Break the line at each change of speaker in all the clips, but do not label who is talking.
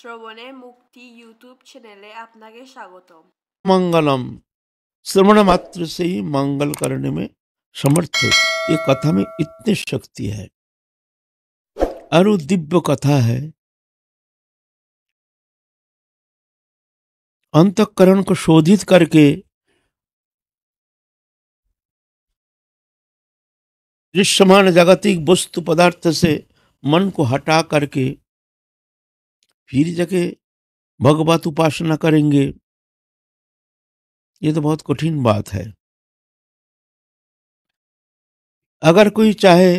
শ্রবণে মুক্তি ইউটিউব চ্যানেলে আপনাকে স্বাগতম मंगलम श्रवण मात्र से ही मंगल करने में समर्थ ये कथा में
इतनी शक्ति है अरु दिव्य कथा है अंतकरण को शोधित करके दृश्यमान जागतिक वस्तु पदार्थ से मन को हटा करके फिर जाके भगवत उपासना करेंगे ये तो बहुत कठिन बात है अगर कोई चाहे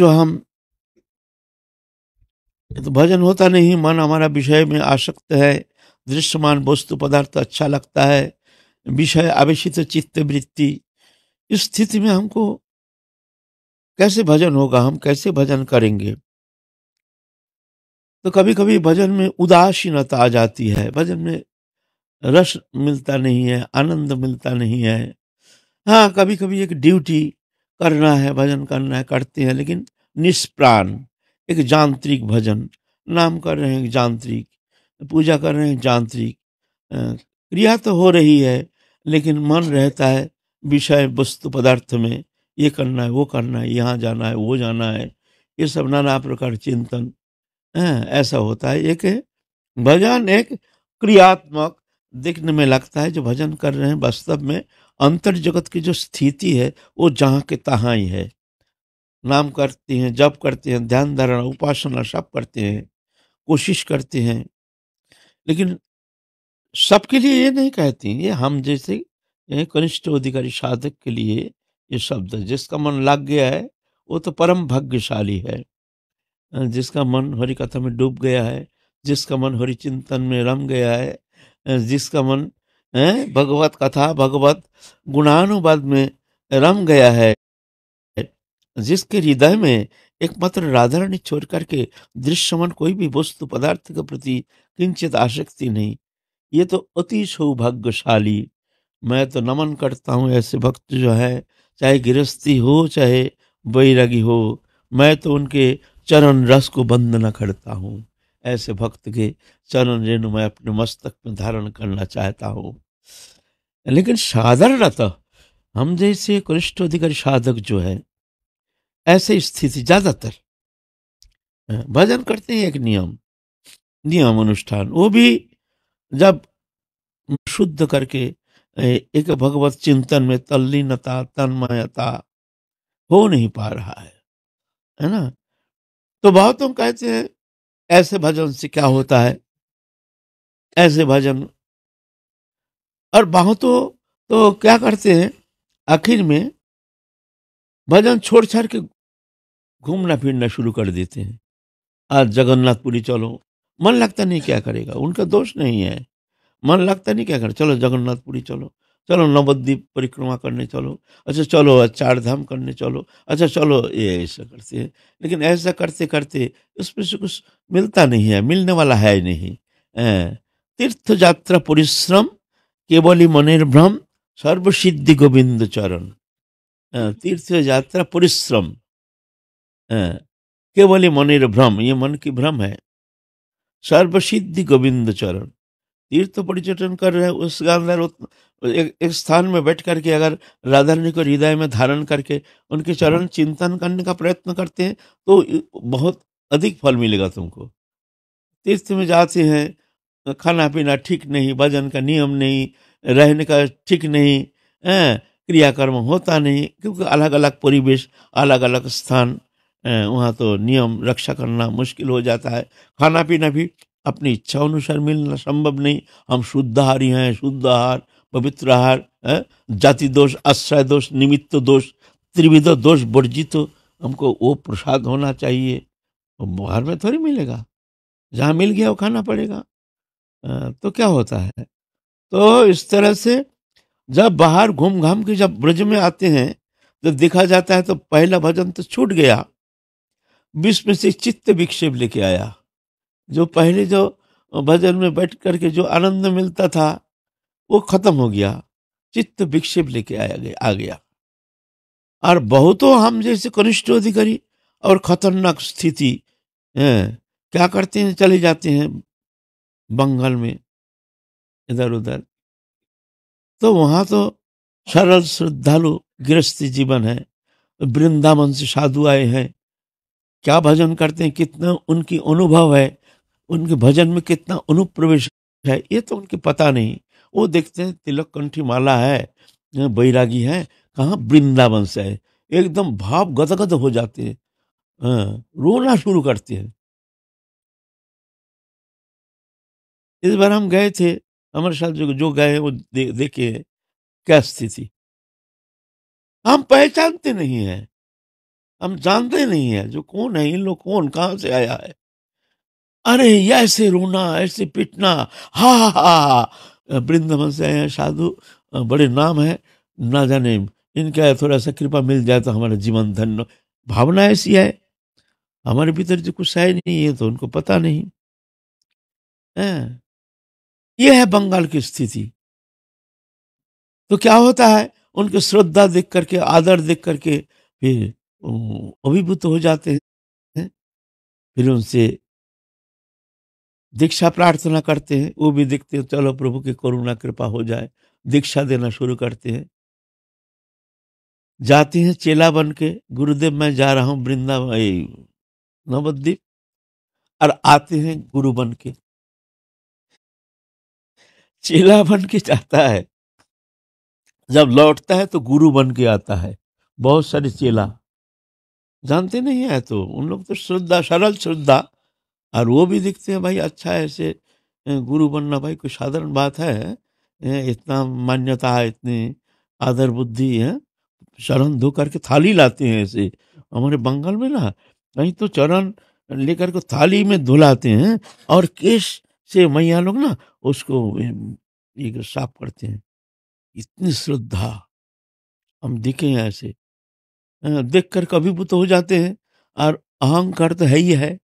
जो हम
तो भजन होता नहीं मन हमारा विषय में आसक्त है दृश्यमान वस्तु पदार्थ अच्छा लगता है विषय आवेशित चित्त वृत्ति इस स्थिति में हमको कैसे भजन होगा हम कैसे भजन करेंगे तो कभी कभी भजन में उदासीनता आ जाती है भजन में रस मिलता नहीं है आनंद मिलता नहीं है हाँ कभी कभी एक ड्यूटी करना है भजन करना है करते हैं लेकिन निष्प्राण एक जांत्रिक भजन नाम कर रहे हैं जांत्रिक पूजा कर रहे हैं जांत्रिक क्रिया तो हो रही है लेकिन मन रहता है विषय वस्तु पदार्थ में ये करना है वो करना है यहाँ जाना है वो जाना है ये सब नाना प्रकार चिंतन ऐसा होता है एक भजन एक क्रियात्मक दिखने में लगता है जो भजन कर रहे हैं वास्तव में अंतर जगत की जो स्थिति है वो जहाँ के तहाँ ही है नाम करती हैं जप करते हैं ध्यान धारणा उपासना सब करते हैं कोशिश करते हैं लेकिन सबके लिए ये नहीं कहती ये हम जैसे कनिष्ठ अधिकारी साधक के लिए ये शब्द जिसका मन लग गया है वो तो परम भाग्यशाली है जिसका मन हरि कथा में डूब गया है जिसका मन हरि चिंतन में रम गया है जिसका मन भगवत कथा भगवत गुणानुवाद में रम गया है जिसके हृदय में एकमात्र राधा छोड़ करके दृश्यमान कोई भी वस्तु पदार्थ के प्रति किंचित आसक्ति नहीं ये तो अति सौभाग्यशाली मैं तो नमन करता हूँ ऐसे भक्त जो है चाहे गृहस्थी हो चाहे बैरागी हो मैं तो उनके चरण रस को न करता हूँ ऐसे भक्त के चरण ऋण मैं अपने मस्तक में धारण करना चाहता हूँ लेकिन साधारणतः हम जैसे कनिष्ठ अधिकारी साधक जो है ऐसे स्थिति ज्यादातर भजन करते हैं एक नियम नियम अनुष्ठान वो भी जब शुद्ध करके एक भगवत चिंतन में तल्लीनता तन्मयता
हो नहीं पा रहा है है ना तो बहुत हम कहते हैं ऐसे भजन से क्या होता है ऐसे भजन और बहुतों तो क्या करते हैं आखिर में
भजन छोड़ छाड़ के घूमना फिरना शुरू कर देते हैं आज जगन्नाथपुरी चलो मन लगता नहीं क्या करेगा उनका दोष नहीं है मन लगता नहीं क्या कर चलो जगन्नाथपुरी चलो चलो नवद्वीप परिक्रमा करने चलो अच्छा चलो चार धाम करने चलो अच्छा चलो ये ऐसा करते हैं लेकिन ऐसा करते करते उसमें से कुछ मिलता नहीं है मिलने वाला है नहीं तीर्थ यात्रा परिश्रम केवल ही मनेर भ्रम सर्वसिद्धि गोविंद चरण तीर्थ यात्रा परिश्रम केवल ही मनेर भ्रम ये मन की भ्रम है सर्वसिद्धि गोविंद चरण तीर्थ तो पर्यटन कर रहे हैं उसका अंदर एक, एक स्थान में बैठ करके अगर राधा रानी को हृदय में धारण करके उनके चरण चिंतन करने का प्रयत्न करते हैं तो बहुत अधिक फल मिलेगा तुमको तीर्थ में जाते हैं खाना पीना ठीक नहीं भजन का नियम नहीं रहने का ठीक नहीं है क्रियाकर्म होता नहीं क्योंकि अलग अलग परिवेश अलग अलग स्थान वहाँ तो नियम रक्षा करना मुश्किल हो जाता है खाना पीना भी अपनी इच्छा अनुसार मिलना संभव नहीं हम शुद्ध आहारी हैं शुद्ध आहार पवित्र आहार जाति दोष आश्रय दोष निमित्त दोष त्रिविध दोष वर्जित हमको वो प्रसाद होना चाहिए बाहर में थोड़ी मिलेगा जहाँ मिल गया वो खाना पड़ेगा हाँ, तो क्या होता है तो इस तरह से जब बाहर घूम घाम के जब ब्रज में आते हैं तो देखा जाता है तो पहला भजन तो छूट गया विश्व से चित्त विक्षेप लेके आया जो पहले जो भजन में बैठ करके जो आनंद मिलता था वो खत्म हो गया चित्त विक्षेप लेके आया गया आ गया और बहुतों हम जैसे कनिष्ठ अधिकारी और खतरनाक स्थिति है क्या करते हैं चले जाते हैं बंगाल में इधर उधर तो वहाँ तो सरल श्रद्धालु गृहस्थी जीवन है वृंदावन से साधु आए हैं क्या भजन करते हैं कितना उनकी अनुभव है उनके भजन में कितना अनुप्रवेश है ये तो उनके पता नहीं वो देखते हैं तिलक कंठी माला है बैरागी है कहाँ वृंदावन से है एकदम
भाव गदगद हो जाते हैं हाँ, रोना शुरू करते हैं इस बार हम गए थे हमारे साथ जो जो गए वो दे, देखे क्या स्थिति हम पहचानते नहीं है
हम जानते नहीं है जो कौन है इन लोग कौन कहाँ से आया है अरे ऐसे रोना ऐसे पिटना हा हा हा वृंदावन से आए साधु बड़े नाम है ना जाने इनका थोड़ा सा कृपा मिल जाए तो हमारा जीवन धन्य भावना ऐसी है हमारे भीतर जो कुछ है नहीं है तो उनको पता
नहीं है यह है बंगाल की स्थिति तो क्या होता है उनके श्रद्धा देख करके आदर देख करके
फिर अभिभूत हो जाते हैं फिर उनसे दीक्षा प्रार्थना करते हैं वो भी देखते हैं चलो प्रभु की करुणा कृपा हो जाए दीक्षा देना शुरू करते हैं जाते हैं चेला बन के गुरुदेव मैं जा रहा हूँ वृंदावन नवद्वीप और आते हैं गुरु बन के चेला बन के जाता है जब लौटता है तो गुरु बन के आता है बहुत सारे चेला जानते नहीं है तो उन लोग तो श्रद्धा सरल श्रद्धा और वो भी दिखते हैं भाई अच्छा ऐसे गुरु बनना भाई कोई साधारण बात है इतना मान्यता है इतनी आदर बुद्धि है चरण धो करके थाली लाते हैं ऐसे हमारे बंगाल में ना कहीं तो चरण लेकर के थाली में धुलाते हैं और केश से मैया लोग ना उसको साफ करते हैं इतनी श्रद्धा हम दिखे हैं ऐसे देख कर कभी तो हो जाते हैं और अहंकार तो है ही है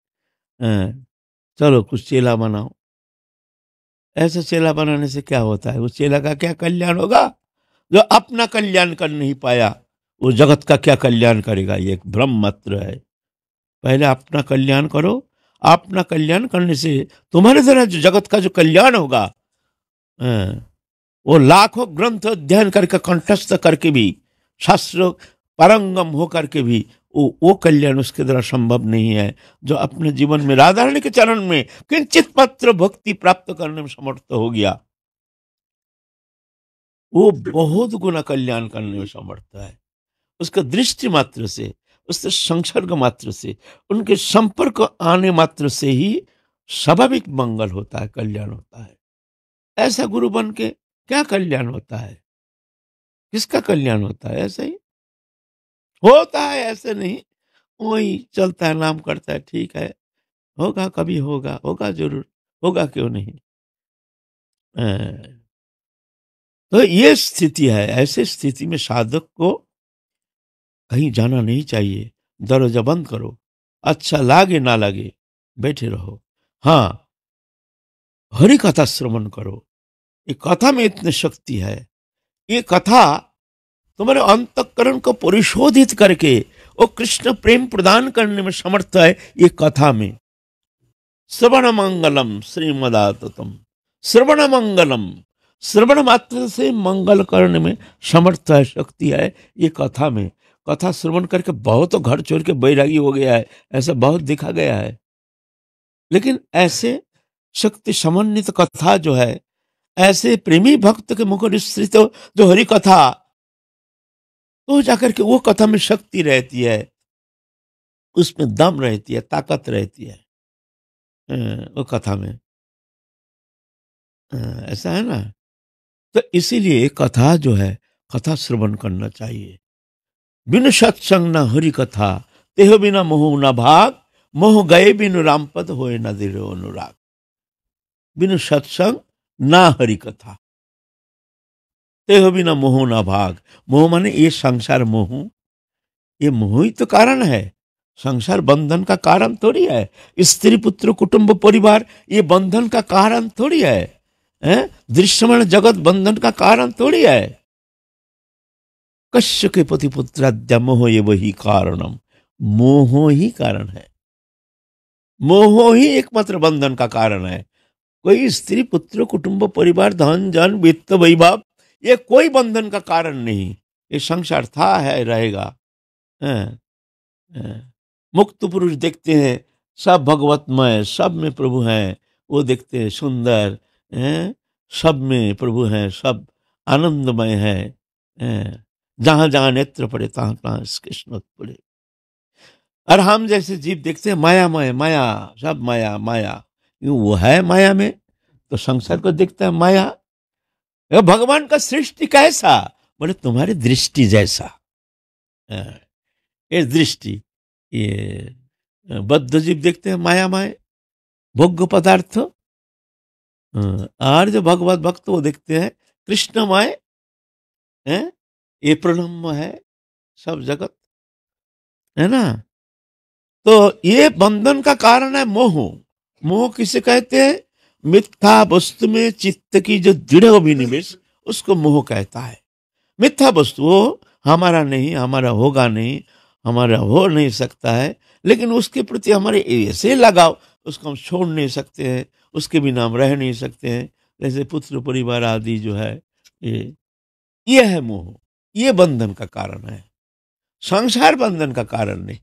चलो कुछ चेला बनाओ ऐसा चेला बनाने से क्या होता है उस चेला का क्या कल्याण होगा जो अपना कल्याण कर नहीं पाया वो जगत का क्या कल्याण करेगा ये एक भ्रम मात्र है पहले अपना कल्याण करो अपना कल्याण करने से तुम्हारे जरा जो जगत का जो कल्याण होगा वो लाखों ग्रंथ अध्ययन करके कंठस्थ करके भी शास्त्र पारंगम होकर के भी वो वो कल्याण उसके द्वारा संभव नहीं है जो अपने जीवन में राधारण के चरण में किंचित पत्र भक्ति प्राप्त करने में समर्थ हो गया वो बहुत गुना कल्याण करने में समर्थ है उसका दृष्टि मात्र से उसके संसर्ग मात्र से उनके संपर्क आने मात्र से ही स्वाभाविक मंगल होता है कल्याण होता है ऐसा गुरु बन के क्या कल्याण होता है किसका कल्याण होता है ऐसा ही होता है ऐसे नहीं वही चलता है नाम करता है ठीक है होगा कभी होगा होगा जरूर होगा क्यों नहीं तो ये स्थिति है ऐसे स्थिति में साधक को कहीं जाना नहीं चाहिए दरवाजा बंद करो अच्छा लागे ना लागे बैठे रहो हाँ हरि कथा श्रवण करो ये कथा में इतनी शक्ति है ये कथा तुम्हारे तो अंतकरण को परिशोधित करके वो कृष्ण प्रेम प्रदान करने में समर्थ है ये कथा में श्रवण मंगलम श्रीमदातम श्रवण मंगलम श्रवण मात्र से मंगल करने में समर्थ है शक्ति है ये कथा में कथा श्रवण करके बहुत तो घर छोड़ के बैरागी हो गया है ऐसा बहुत दिखा गया है लेकिन ऐसे शक्ति समन्वित कथा जो है ऐसे प्रेमी भक्त के मुख निश्चित जो हरि कथा तो जाकर के वो कथा में शक्ति
रहती है उसमें दम रहती है ताकत रहती है अं, वो कथा में अं, ऐसा है ना तो
इसीलिए कथा जो है कथा श्रवण करना चाहिए बिनु सत्संग ना हरि कथा तेह बिना मोह ना भाग मोह गए बिनु रामपद होए न दिल अनुराग बिनु सत्संग ना हरि कथा तेहबी ना मोह ना भाग मोह माने ये संसार मोह ये मोह ही तो कारण है संसार बंधन का कारण थोड़ी है स्त्री पुत्र कुटुंब परिवार ये बंधन का कारण थोड़ी है दृश्यमान जगत बंधन का कारण थोड़ी है कश्य के पति पुत्राद्या मोह ये वही कारणम मोह ही कारण है मोह ही एकमात्र बंधन का कारण है कोई स्त्री पुत्र कुटुंब परिवार धन जन वित्त वैभव ये कोई बंधन का कारण नहीं ये संसार था है रहेगा मुक्त पुरुष देखते हैं सब भगवतमय सब में प्रभु हैं वो देखते हैं सुंदर हैं सब में प्रभु हैं सब आनंदमय है जहाँ जहाँ नेत्र पड़े तहाँ तहाँ कृष्ण पड़े और हम जैसे जीव देखते हैं माया माया माया सब माया माया क्यों वो है माया में तो संसार को देखता है माया भगवान का सृष्टि कैसा बोले तुम्हारी दृष्टि जैसा हाँ, ये दृष्टि ये हाँ, बद्ध जीव देखते हैं माया माए भोग्य पदार्थ
और
हाँ, जो भगवत भक्त वो देखते हैं
माए है ये प्रणम है सब जगत है ना तो ये बंधन का कारण है मोह
मोह किसे कहते हैं मिथ्या वस्तु में चित्त की जो दृढ़ अभिनिवेश उसको मोह कहता है मिथ्या वस्तु वो हमारा नहीं हमारा होगा नहीं हमारा हो नहीं सकता है लेकिन उसके प्रति हमारे ऐसे लगाव उसको हम छोड़ नहीं सकते हैं उसके बिना हम रह नहीं सकते हैं जैसे पुत्र परिवार आदि जो है ये ये है मोह ये बंधन का कारण है संसार बंधन
का कारण नहीं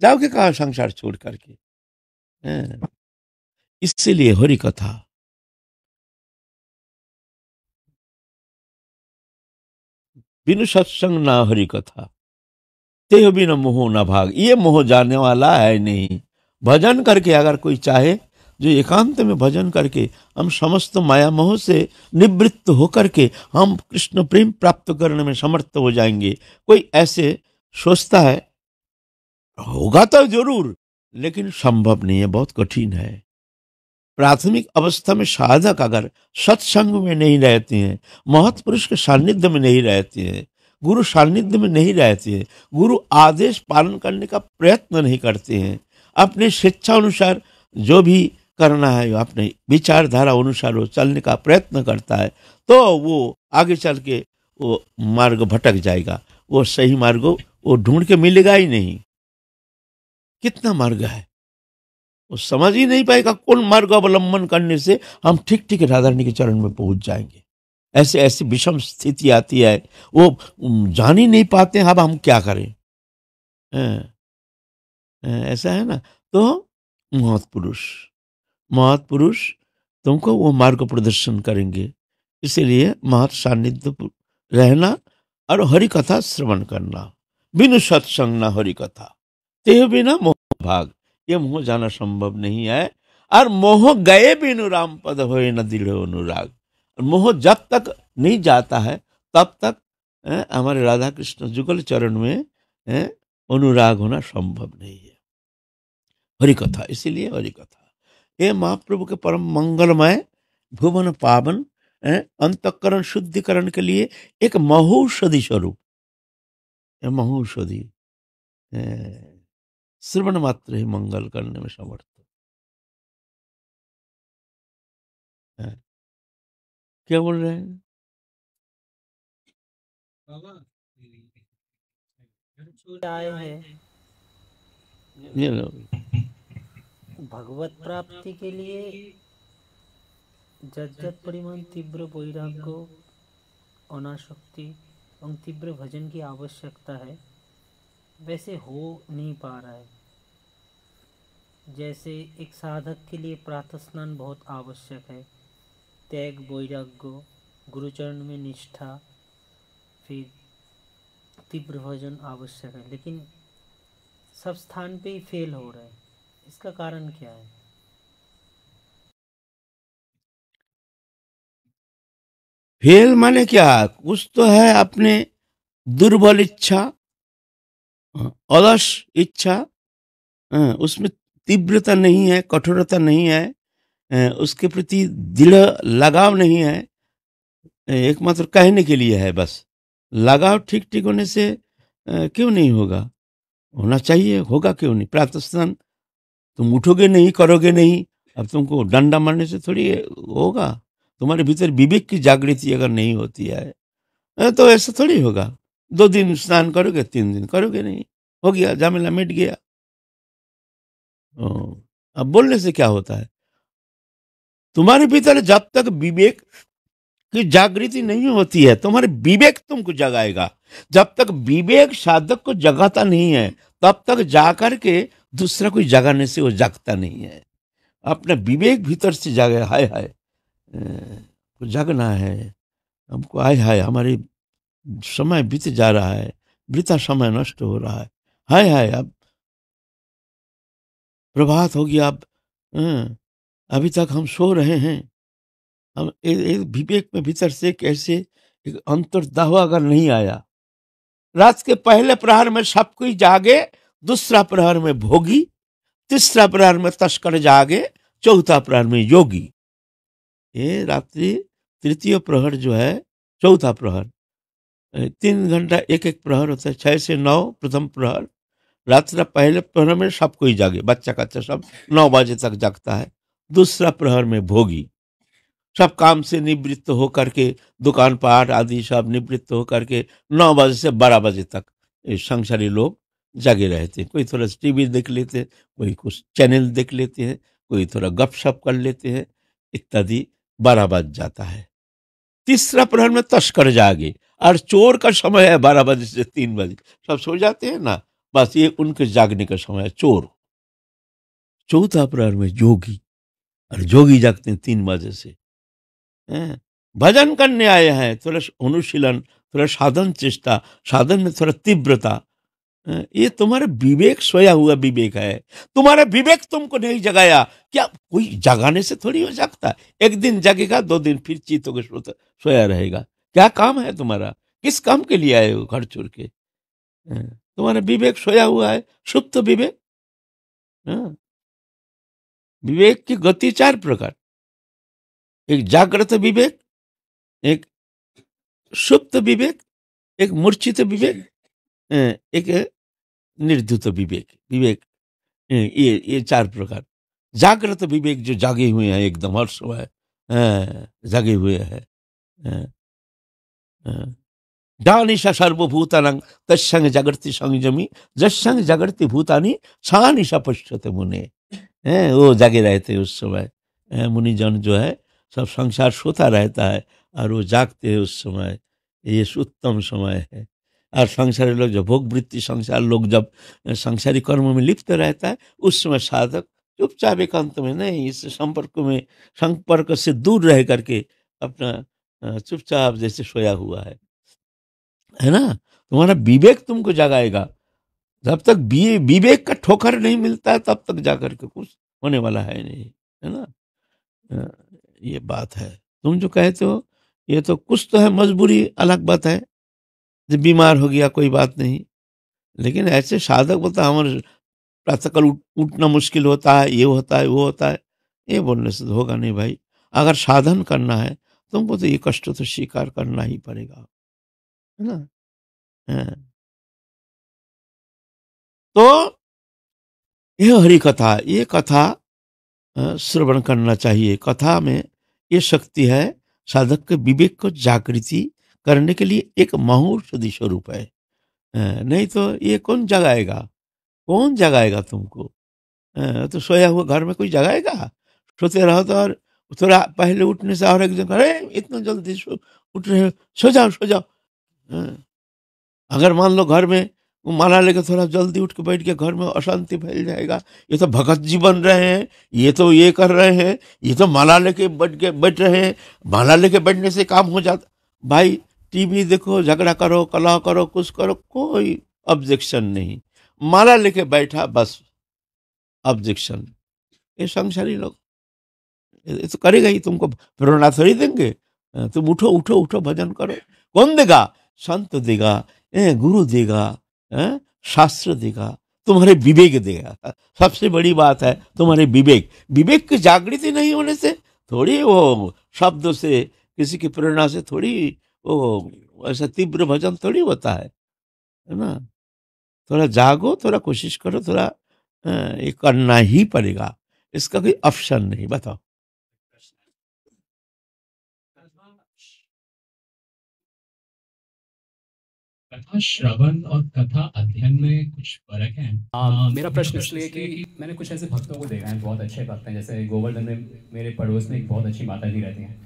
जाओगे कहा संसार छोड़ करके इसलिए हरि कथा बिनु सत्संग ना हरि कथा तेह
बिना मोह ना भाग ये मोह जाने वाला है नहीं भजन करके अगर कोई चाहे जो एकांत में भजन करके हम समस्त माया मोह से निवृत्त होकर के हम कृष्ण प्रेम प्राप्त करने में समर्थ हो जाएंगे कोई ऐसे सोचता है होगा तो जरूर लेकिन संभव नहीं है बहुत कठिन है प्राथमिक अवस्था में साधक अगर सत्संग में नहीं रहते हैं महत्पुरुष के सानिध्य में नहीं रहते हैं गुरु सानिध्य में नहीं रहते हैं गुरु आदेश पालन करने का प्रयत्न नहीं करते हैं अपने शिक्षा अनुसार जो भी करना है अपने विचारधारा अनुसार वो चलने का प्रयत्न करता है तो वो आगे चल के वो मार्ग भटक जाएगा वो सही मार्ग वो ढूंढ के मिलेगा ही नहीं कितना मार्ग है वो समझ ही नहीं पाएगा कौन मार्ग अवलंबन करने से हम ठीक ठीक राधारणी के चरण में पहुंच जाएंगे ऐसे ऐसी विषम स्थिति आती है वो जान ही नहीं पाते अब हम क्या करें ऐसा है ना तो महत्पुरुष महत्पुरुष तुमको वो मार्ग प्रदर्शन करेंगे इसलिए महत् सानिध्य रहना और हरि कथा श्रवण करना बिनु सत्संग ना हरि कथा ते बिना मोह भाग ये मोह जाना संभव नहीं है और मोह गए भी अनुराम पद हो न दिल हो अनुराग मोह जब तक नहीं जाता है तब तक हमारे राधा कृष्ण जुगल चरण में अनुराग होना संभव नहीं है हरी कथा इसीलिए हरी कथा ये महाप्रभु के परम मंगलमय भुवन पावन अंतकरण शुद्धिकरण के लिए एक महौषधि स्वरूप महौषधि
श्रवण मात्र ही मंगल करने में समर्थ है क्या बोल रहे हैं ये लो भगवत प्राप्ति
के लिए जत परिमाण तीव्र वैराग्य अनाशक्ति और तीव्र भजन की आवश्यकता है वैसे हो नहीं पा रहा है जैसे एक साधक के लिए प्रातः स्नान बहुत आवश्यक है त्याग वैराग्य गुरुचरण में निष्ठा फिर तीव्र भजन आवश्यक है लेकिन सब स्थान पे ही फेल हो रहे हैं इसका कारण क्या है
फेल माने क्या कुछ तो है अपने दुर्बल इच्छा
अलस इच्छा हाँ, उसमें तीव्रता नहीं है कठोरता नहीं है उसके प्रति दृढ़ लगाव नहीं है एकमात्र कहने के लिए है बस लगाव ठीक ठीक होने से क्यों नहीं होगा होना चाहिए होगा क्यों नहीं प्रातः स्नान तुम उठोगे नहीं करोगे नहीं अब तुमको डंडा मारने से थोड़ी होगा तुम्हारे भीतर विवेक की जागृति अगर नहीं होती है तो ऐसा थोड़ी होगा दो दिन स्नान करोगे तीन दिन करोगे नहीं हो गया जामेला मिट गया हाँ। अब बोलने से क्या होता है तुम्हारे भीतर जब तक विवेक की जागृति नहीं होती है तुम्हारे विवेक तुमको जगाएगा जब तक विवेक साधक को जगाता नहीं है तब तक जाकर के दूसरा कोई जगाने से वो जागता नहीं है अपने विवेक भीतर से जागे हाय हाय जगना है हमको हाय हाय हमारे समय बीत जा रहा है वृथा समय नष्ट हो रहा है
हाय हाय अब प्रभात हो गया अब अभी तक हम सो रहे हैं हम एक विवेक में भीतर से कैसे
एक अंतर्दाह अगर नहीं आया रात के पहले प्रहर में सब कोई जागे दूसरा प्रहर में भोगी तीसरा प्रहर में तस्कर जागे चौथा प्रहर में योगी ये रात्रि तृतीय प्रहर जो है चौथा प्रहर तीन घंटा एक एक प्रहर होता है छः से नौ प्रथम प्रहर रात पहले प्रहर में सब कोई जागे बच्चा कच्चा सब नौ बजे तक जागता है दूसरा प्रहर में भोगी सब काम से निवृत्त होकर के दुकान पाठ आदि सब निवृत्त होकर के नौ बजे से बारह बजे तक संसारी लोग जागे रहते हैं कोई थोड़ा टीवी देख लेते हैं कोई कुछ चैनल देख लेते हैं कोई थोड़ा गपशप कर लेते हैं इत्यादि बारह बज जाता है तीसरा प्रहर में तस्कर जागे और चोर का समय है बारह बजे से तीन बजे सब सो जाते हैं ना बस ये उनके जागने का समय है चोर चौथा अपराध में जोगी और जोगी जागते हैं तीन बजे से भजन करने आए हैं थोड़ा अनुशीलन थोड़ा साधन चेष्टा साधन में थोड़ा तीव्रता ये तुम्हारे विवेक सोया हुआ विवेक है तुम्हारे विवेक तुमको नहीं जगाया क्या कोई जगाने से थोड़ी हो जागता है एक दिन जगेगा दो दिन फिर चीतों के सोया रहेगा क्या काम है तुम्हारा किस काम के लिए आए हो घर चोर के तुम्हारा विवेक सोया
हुआ है सुप्त विवेक विवेक की गति चार प्रकार एक जागृत विवेक एक सुप्त विवेक एक मूर्छित विवेक एक
निर्दुत विवेक विवेक ये ये चार प्रकार जागृत विवेक जो जागे हुए हैं एकदम हर्ष हुआ है जागे हुए हैं ज्ञानिश सर्वभूतान तत्संग जगति संयमी जत्संग जगति भूतानी सा निशा पश्यते मुने वो जागे रहते हैं उस समय मुनि जन जो है सब संसार सोता रहता है और वो जागते हैं उस समय ये उत्तम समय है और संसारी लोग जब भोग वृत्ति संसार लोग जब संसारी कर्म में लिप्त रहता है उस समय साधक चुपचाप एकांत में नहीं इस संपर्क में संपर्क से दूर रह करके अपना चुपचाप जैसे सोया हुआ है है ना तुम्हारा विवेक तुमको जगाएगा जब तक विवेक का ठोकर नहीं मिलता है तब तक जाकर के कुछ होने वाला है नहीं है ना ये बात है तुम जो कहते हो ये तो कुछ तो है मजबूरी अलग बात है जब बीमार हो गया कोई बात नहीं लेकिन ऐसे साधक बोलता हमारे प्रातःकाल उठ, उठना मुश्किल होता है ये होता है वो होता है ये
बोलने से तो होगा नहीं भाई अगर साधन करना है तो तुमको तो ये कष्ट तो स्वीकार करना ही पड़ेगा है ना हाँ। तो यह हरी कथा ये कथा श्रवण
करना चाहिए कथा में ये शक्ति है साधक के विवेक को जागृति करने के लिए एक महौषधि स्वरूप है नहीं तो ये कौन जगाएगा कौन जगाएगा तुमको तो सोया हुआ घर में कोई जगाएगा सोते रहो तो और थोड़ा पहले उठने से और एक जगह अरे इतना जल्दी उठ रहे हो सो जाओ सो जाओ हाँ। अगर मान लो घर में वो माला लेकर थोड़ा जल्दी उठ के बैठ के घर में अशांति फैल जाएगा ये तो भगत जी बन रहे हैं ये तो ये कर रहे हैं ये तो माला लेके बैठ के बैठ रहे हैं माला लेके बैठने से काम हो जाता भाई टीवी देखो झगड़ा करो कला करो कुछ करो कोई ऑब्जेक्शन नहीं माला लेके बैठा बस ऑब्जेक्शन ये संसारी लोग ये तो करेगा ही तुमको प्रेरणा थोड़ी देंगे हाँ, तुम उठो उठो उठो भजन करो कौन देगा संत देगा गुरु देगा शास्त्र देगा तुम्हारे विवेक देगा सबसे बड़ी बात है तुम्हारे विवेक विवेक की जागृति नहीं होने से थोड़ी वो शब्द से किसी की प्रेरणा से थोड़ी वो ऐसा तीव्र भजन थोड़ी होता है है ना थोड़ा जागो थोड़ा कोशिश करो थोड़ा ये करना ही पड़ेगा इसका कोई ऑप्शन नहीं बताओ
कथा श्रवण और कथा अध्ययन में कुछ फर्क है
आ, मेरा हाँ, प्रश्न इसलिए कि मैंने कुछ ऐसे भक्तों को देखा है बहुत अच्छे भक्त हैं जैसे गोवर्धन में मेरे पड़ोस में एक बहुत अच्छी माता जी रहती हैं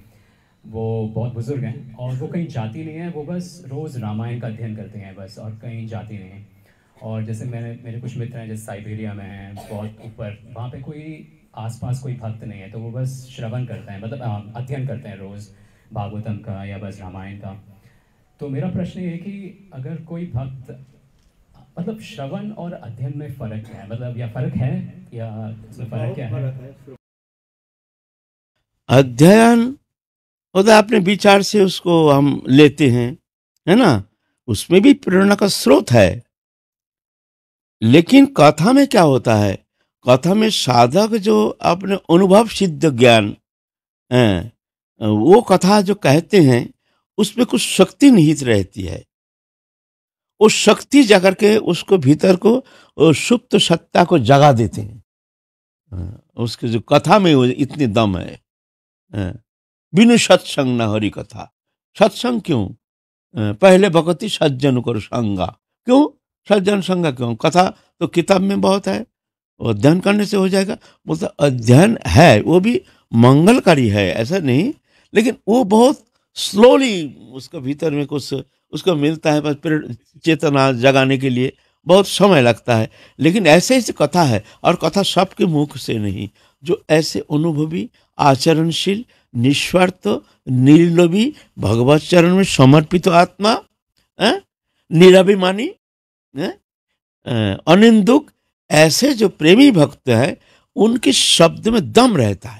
वो बहुत बुजुर्ग हैं और वो कहीं जाती नहीं है वो बस रोज़ रामायण का अध्ययन करते हैं बस और कहीं जाती नहीं है और जैसे मैंने मेरे कुछ मित्र हैं जैसे साइबेरिया में हैं बहुत ऊपर वहाँ पे कोई आसपास कोई भक्त नहीं है तो वो बस श्रवण करते हैं मतलब हाँ, अध्ययन करते हैं रोज़ भागवतम का या बस रामायण का तो मेरा प्रश्न ये है कि अगर कोई भक्त मतलब श्रवण और अध्ययन में फर्क है मतलब या फर्क है या उसमें फर्क क्या है अध्ययन होता है अपने विचार से उसको हम लेते हैं है ना उसमें भी प्रेरणा का स्रोत है लेकिन कथा में क्या होता है कथा में साधक जो अपने अनुभव सिद्ध ज्ञान वो कथा जो कहते हैं उसमें कुछ शक्ति निहित रहती है वो शक्ति जाकर के उसको भीतर को सुप्त सत्ता को जगा देते हैं उसके जो कथा में वो इतनी दम है बिनु सत्संग न हरी कथा सत्संग क्यों पहले भगवती सज्जन कर संगा क्यों सज्जन संगा क्यों कथा तो किताब में बहुत है अध्ययन करने से हो जाएगा बोलते अध्ययन है वो भी मंगलकारी है ऐसा नहीं लेकिन वो बहुत स्लोली उसके भीतर में कुछ उसको मिलता है बस चेतना जगाने के लिए बहुत समय लगता है लेकिन ऐसे ऐसी कथा है और कथा सबके मुख से नहीं जो ऐसे अनुभवी आचरणशील निस्वार्थ निर्लोभी भगवत चरण में समर्पित आत्मा निराभिमानी अनिंदुक ऐसे जो प्रेमी भक्त है उनके शब्द में दम रहता है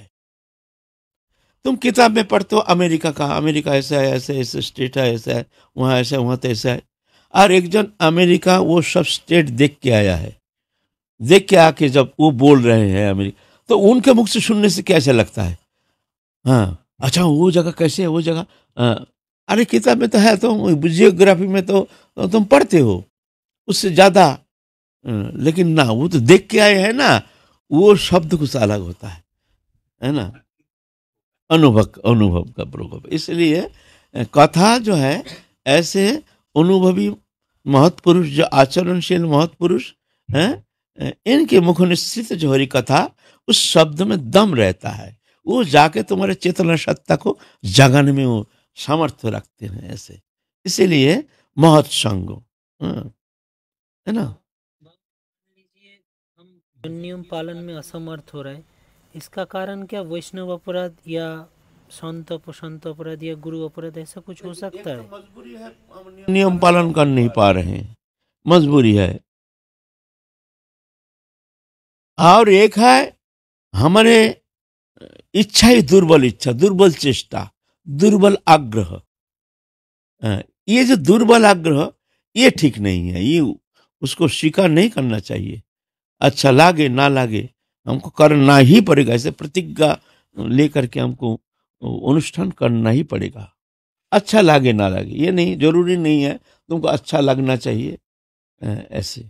तुम किताब में पढ़ते हो अमेरिका का अमेरिका ऐसा है ऐसा ऐसे स्टेट है ऐसा है वहाँ ऐसा है वहाँ तैसा तो है और एक जन अमेरिका वो सब स्टेट देख के आया है देख के आके जब वो बोल रहे हैं अमेरिका तो उनके मुख से सुनने से कैसे लगता है हाँ अच्छा वो जगह कैसे है वो जगह अरे किताब में तो है तुम तो जियोग्राफी में तो, तो तुम पढ़ते हो उससे ज़्यादा लेकिन ना वो तो देख के आए हैं ना वो शब्द कुछ अलग होता है है ना अनुभव अनुभव का प्रकोप इसलिए कथा जो है ऐसे अनुभवी महत्पुरुष जो आचरणशील महत्पुरुष हैं इनके मुख निश्चित जो हरी कथा उस शब्द में दम रहता है वो जाके तुम्हारे चेतना सत्ता को जगन में वो सामर्थ्य रखते हैं ऐसे इसीलिए महत्संग है ना नियम पालन में असमर्थ हो रहे हैं इसका कारण क्या वैष्णव अपराध या संत संत अपराध या गुरु अपराध ऐसा कुछ हो सकता तो
है नियम पालन कर नहीं पा रहे हैं मजबूरी है और एक है हमारे इच्छा ही दुर्बल इच्छा दुर्बल चेष्टा दुर्बल आग्रह
ये जो दुर्बल आग्रह ये ठीक नहीं है ये उसको स्वीकार नहीं करना चाहिए अच्छा लागे ना लागे हमको करना ही पड़ेगा ऐसे प्रतिज्ञा लेकर के हमको अनुष्ठान करना ही पड़ेगा अच्छा लागे ना लागे ये नहीं जरूरी नहीं है तुमको अच्छा लगना चाहिए ऐसे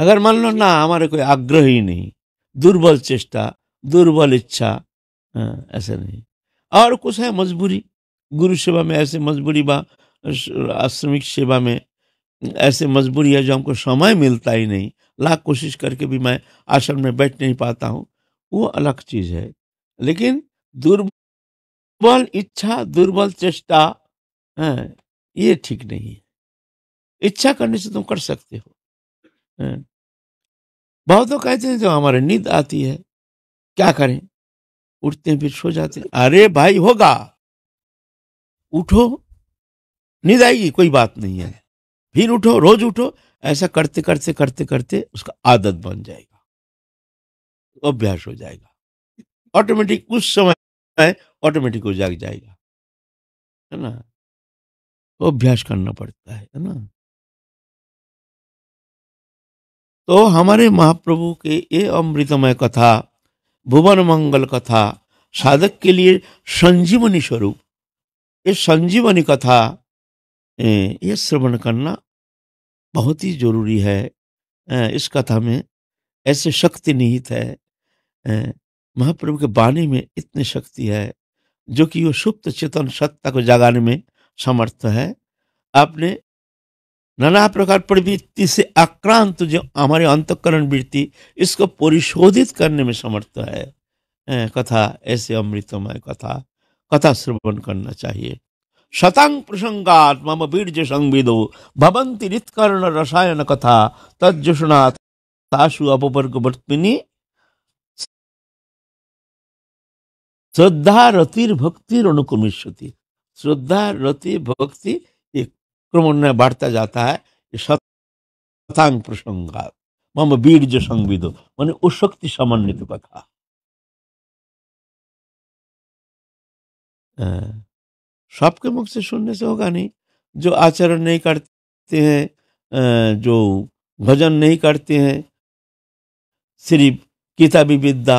अगर मान लो ना हमारे कोई आग्रह ही नहीं दुर्बल चेष्टा दुर्बल इच्छा ऐसे नहीं और कुछ है मजबूरी गुरु सेवा में ऐसे मजबूरी बा आश्रमिक सेवा में ऐसे मजबूरी है जो हमको समय मिलता ही नहीं लाख कोशिश करके भी मैं आश्रम में बैठ नहीं पाता हूँ वो अलग चीज़ है लेकिन दुर्बल इच्छा दुर्बल चेष्टा है हाँ,
ये ठीक नहीं है इच्छा करने से तुम कर सकते हो हाँ। बहुत तो कहते हैं जो हमारे नींद आती है क्या करें उठते हैं फिर सो जाते हैं अरे भाई होगा उठो
नींद आएगी कोई बात नहीं है फिर उठो रोज उठो ऐसा करते करते करते करते
उसका आदत बन जाएगा अभ्यास हो जाएगा ऑटोमेटिक उस समय ऑटोमेटिक हो जाग जाएगा है ना तो अभ्यास करना पड़ता है है ना
तो हमारे महाप्रभु के ये अमृतमय कथा भुवन मंगल कथा साधक के लिए संजीवनी स्वरूप ये संजीवनी कथा ये श्रवण करना बहुत ही जरूरी है इस कथा में ऐसे शक्ति निहित है महाप्रभु के बाणी में इतनी शक्ति है जो कि वो सुप्त चेतन सत्ता को जगाने में समर्थ है आपने नाना प्रकार प्रवृत्ति से आक्रांत जो हमारे अंतकरण वृत्ति इसको परिशोधित करने में समर्थ है कथा ऐसे अमृतमय कथा कथा श्रवण करना चाहिए शतांग प्रसंगात मम बीर्ज संविदो भवंति रितकर्ण रसायन कथा तजुषणात ताशु अपवर्ग वर्तमिनी श्रद्धा रतिर भक्तिर अनुक्रमिष्यति श्रद्धा रति भक्ति ये क्रमोन्नय बढ़ता जाता है शतांग प्रसंगात
मम बीर्ज संविदो मैंने उस शक्ति समन्वित कथा सबके मुख से सुनने से होगा नहीं
जो आचरण नहीं करते हैं जो भजन नहीं करते
हैं सिर्फ किताबी विद्या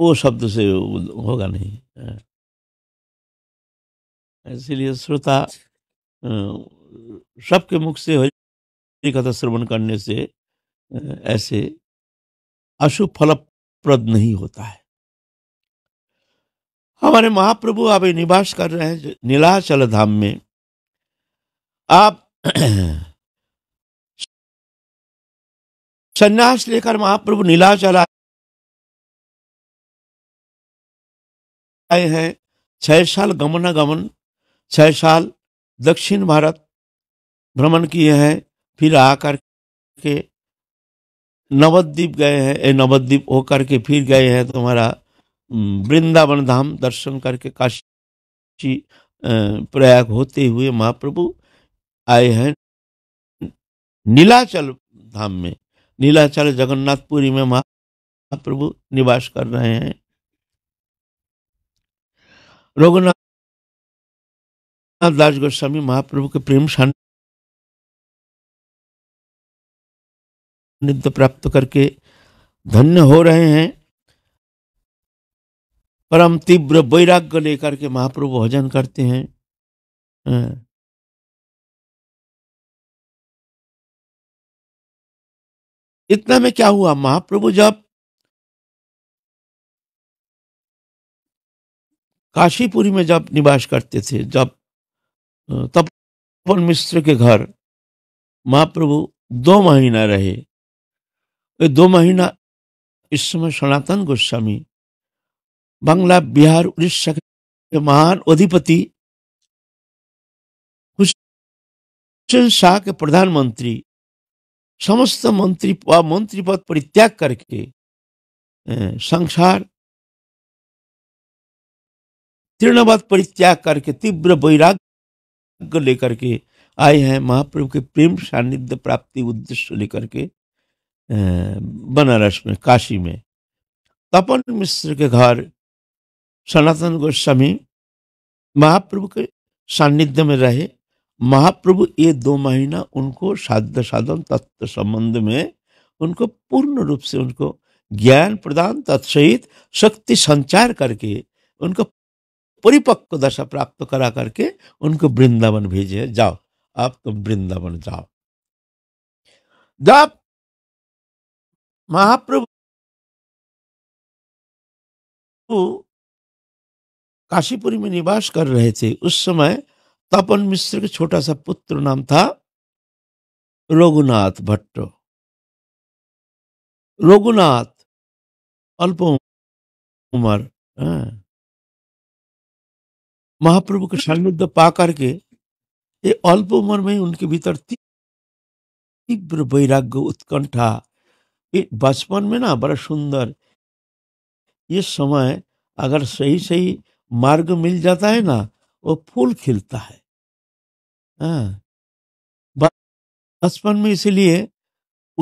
वो शब्द से होगा नहीं इसलिए श्रोता
सबके मुख से हो कथा श्रवण करने से ऐसे अशुभ
फलप्रद नहीं होता है
हमारे महाप्रभु अभी निवास कर रहे हैं नीलाचल धाम में
आप संन्यास लेकर महाप्रभु नीलाचल आए हैं छह साल गमन छह साल
दक्षिण भारत भ्रमण किए हैं फिर आकर के नवद्वीप गए हैं ए नवद्वीप होकर के फिर गए हैं तुम्हारा वृंदावन धाम दर्शन करके काशी प्रयाग होते हुए महाप्रभु आए हैं नीलाचल धाम में नीलाचल जगन्नाथपुरी में महाप्रभु निवास कर रहे हैं
रघुनाथ दास गोस्वामी महाप्रभु के प्रेम सानिध्य प्राप्त करके धन्य हो रहे हैं परम तीव्र वैराग्य लेकर के महाप्रभु भजन करते हैं हाँ। इतना में क्या हुआ महाप्रभु जब काशीपुरी में जब निवास करते थे जब
तपन मिश्र के घर महाप्रभु दो महीना रहे
दो महीना इस समय सनातन गोस्वामी बांग्ला बिहार उड़ीसा के महान अधिपति हुसैन शाह के प्रधानमंत्री समस्त मंत्री मंत्री पद परित्याग करके संसार तीर्णवाद परित्याग करके तीव्र वैराग्य
लेकर के आए हैं महाप्रभु के प्रेम सानिध्य प्राप्ति उद्देश्य लेकर के बनारस में काशी में तपन मिश्र के घर सनातन गोस्वामी महाप्रभु के सान्निध्य में रहे महाप्रभु ये दो महीना उनको साध्य साधन तत्व संबंध में उनको पूर्ण रूप से उनको ज्ञान प्रदान तत्सहित शक्ति संचार करके उनको परिपक्व दशा प्राप्त करा करके उनको वृंदावन
भेजे जाओ आप तुम तो वृंदावन जाओ जब महाप्रभु काशीपुरी में निवास कर रहे थे उस समय तपन मिश्र का छोटा सा पुत्र नाम था रघुनाथ भट्ट रघुनाथ अल्प उमर हाँ। महाप्रभु के सानिध्य पा करके ये
अल्प उम्र में उनके भीतर तीव्र वैराग्य उत्कंठा ये बचपन में ना बड़ा सुंदर ये समय अगर सही सही मार्ग मिल जाता है ना वो फूल खिलता है हाँ। बचपन में इसलिए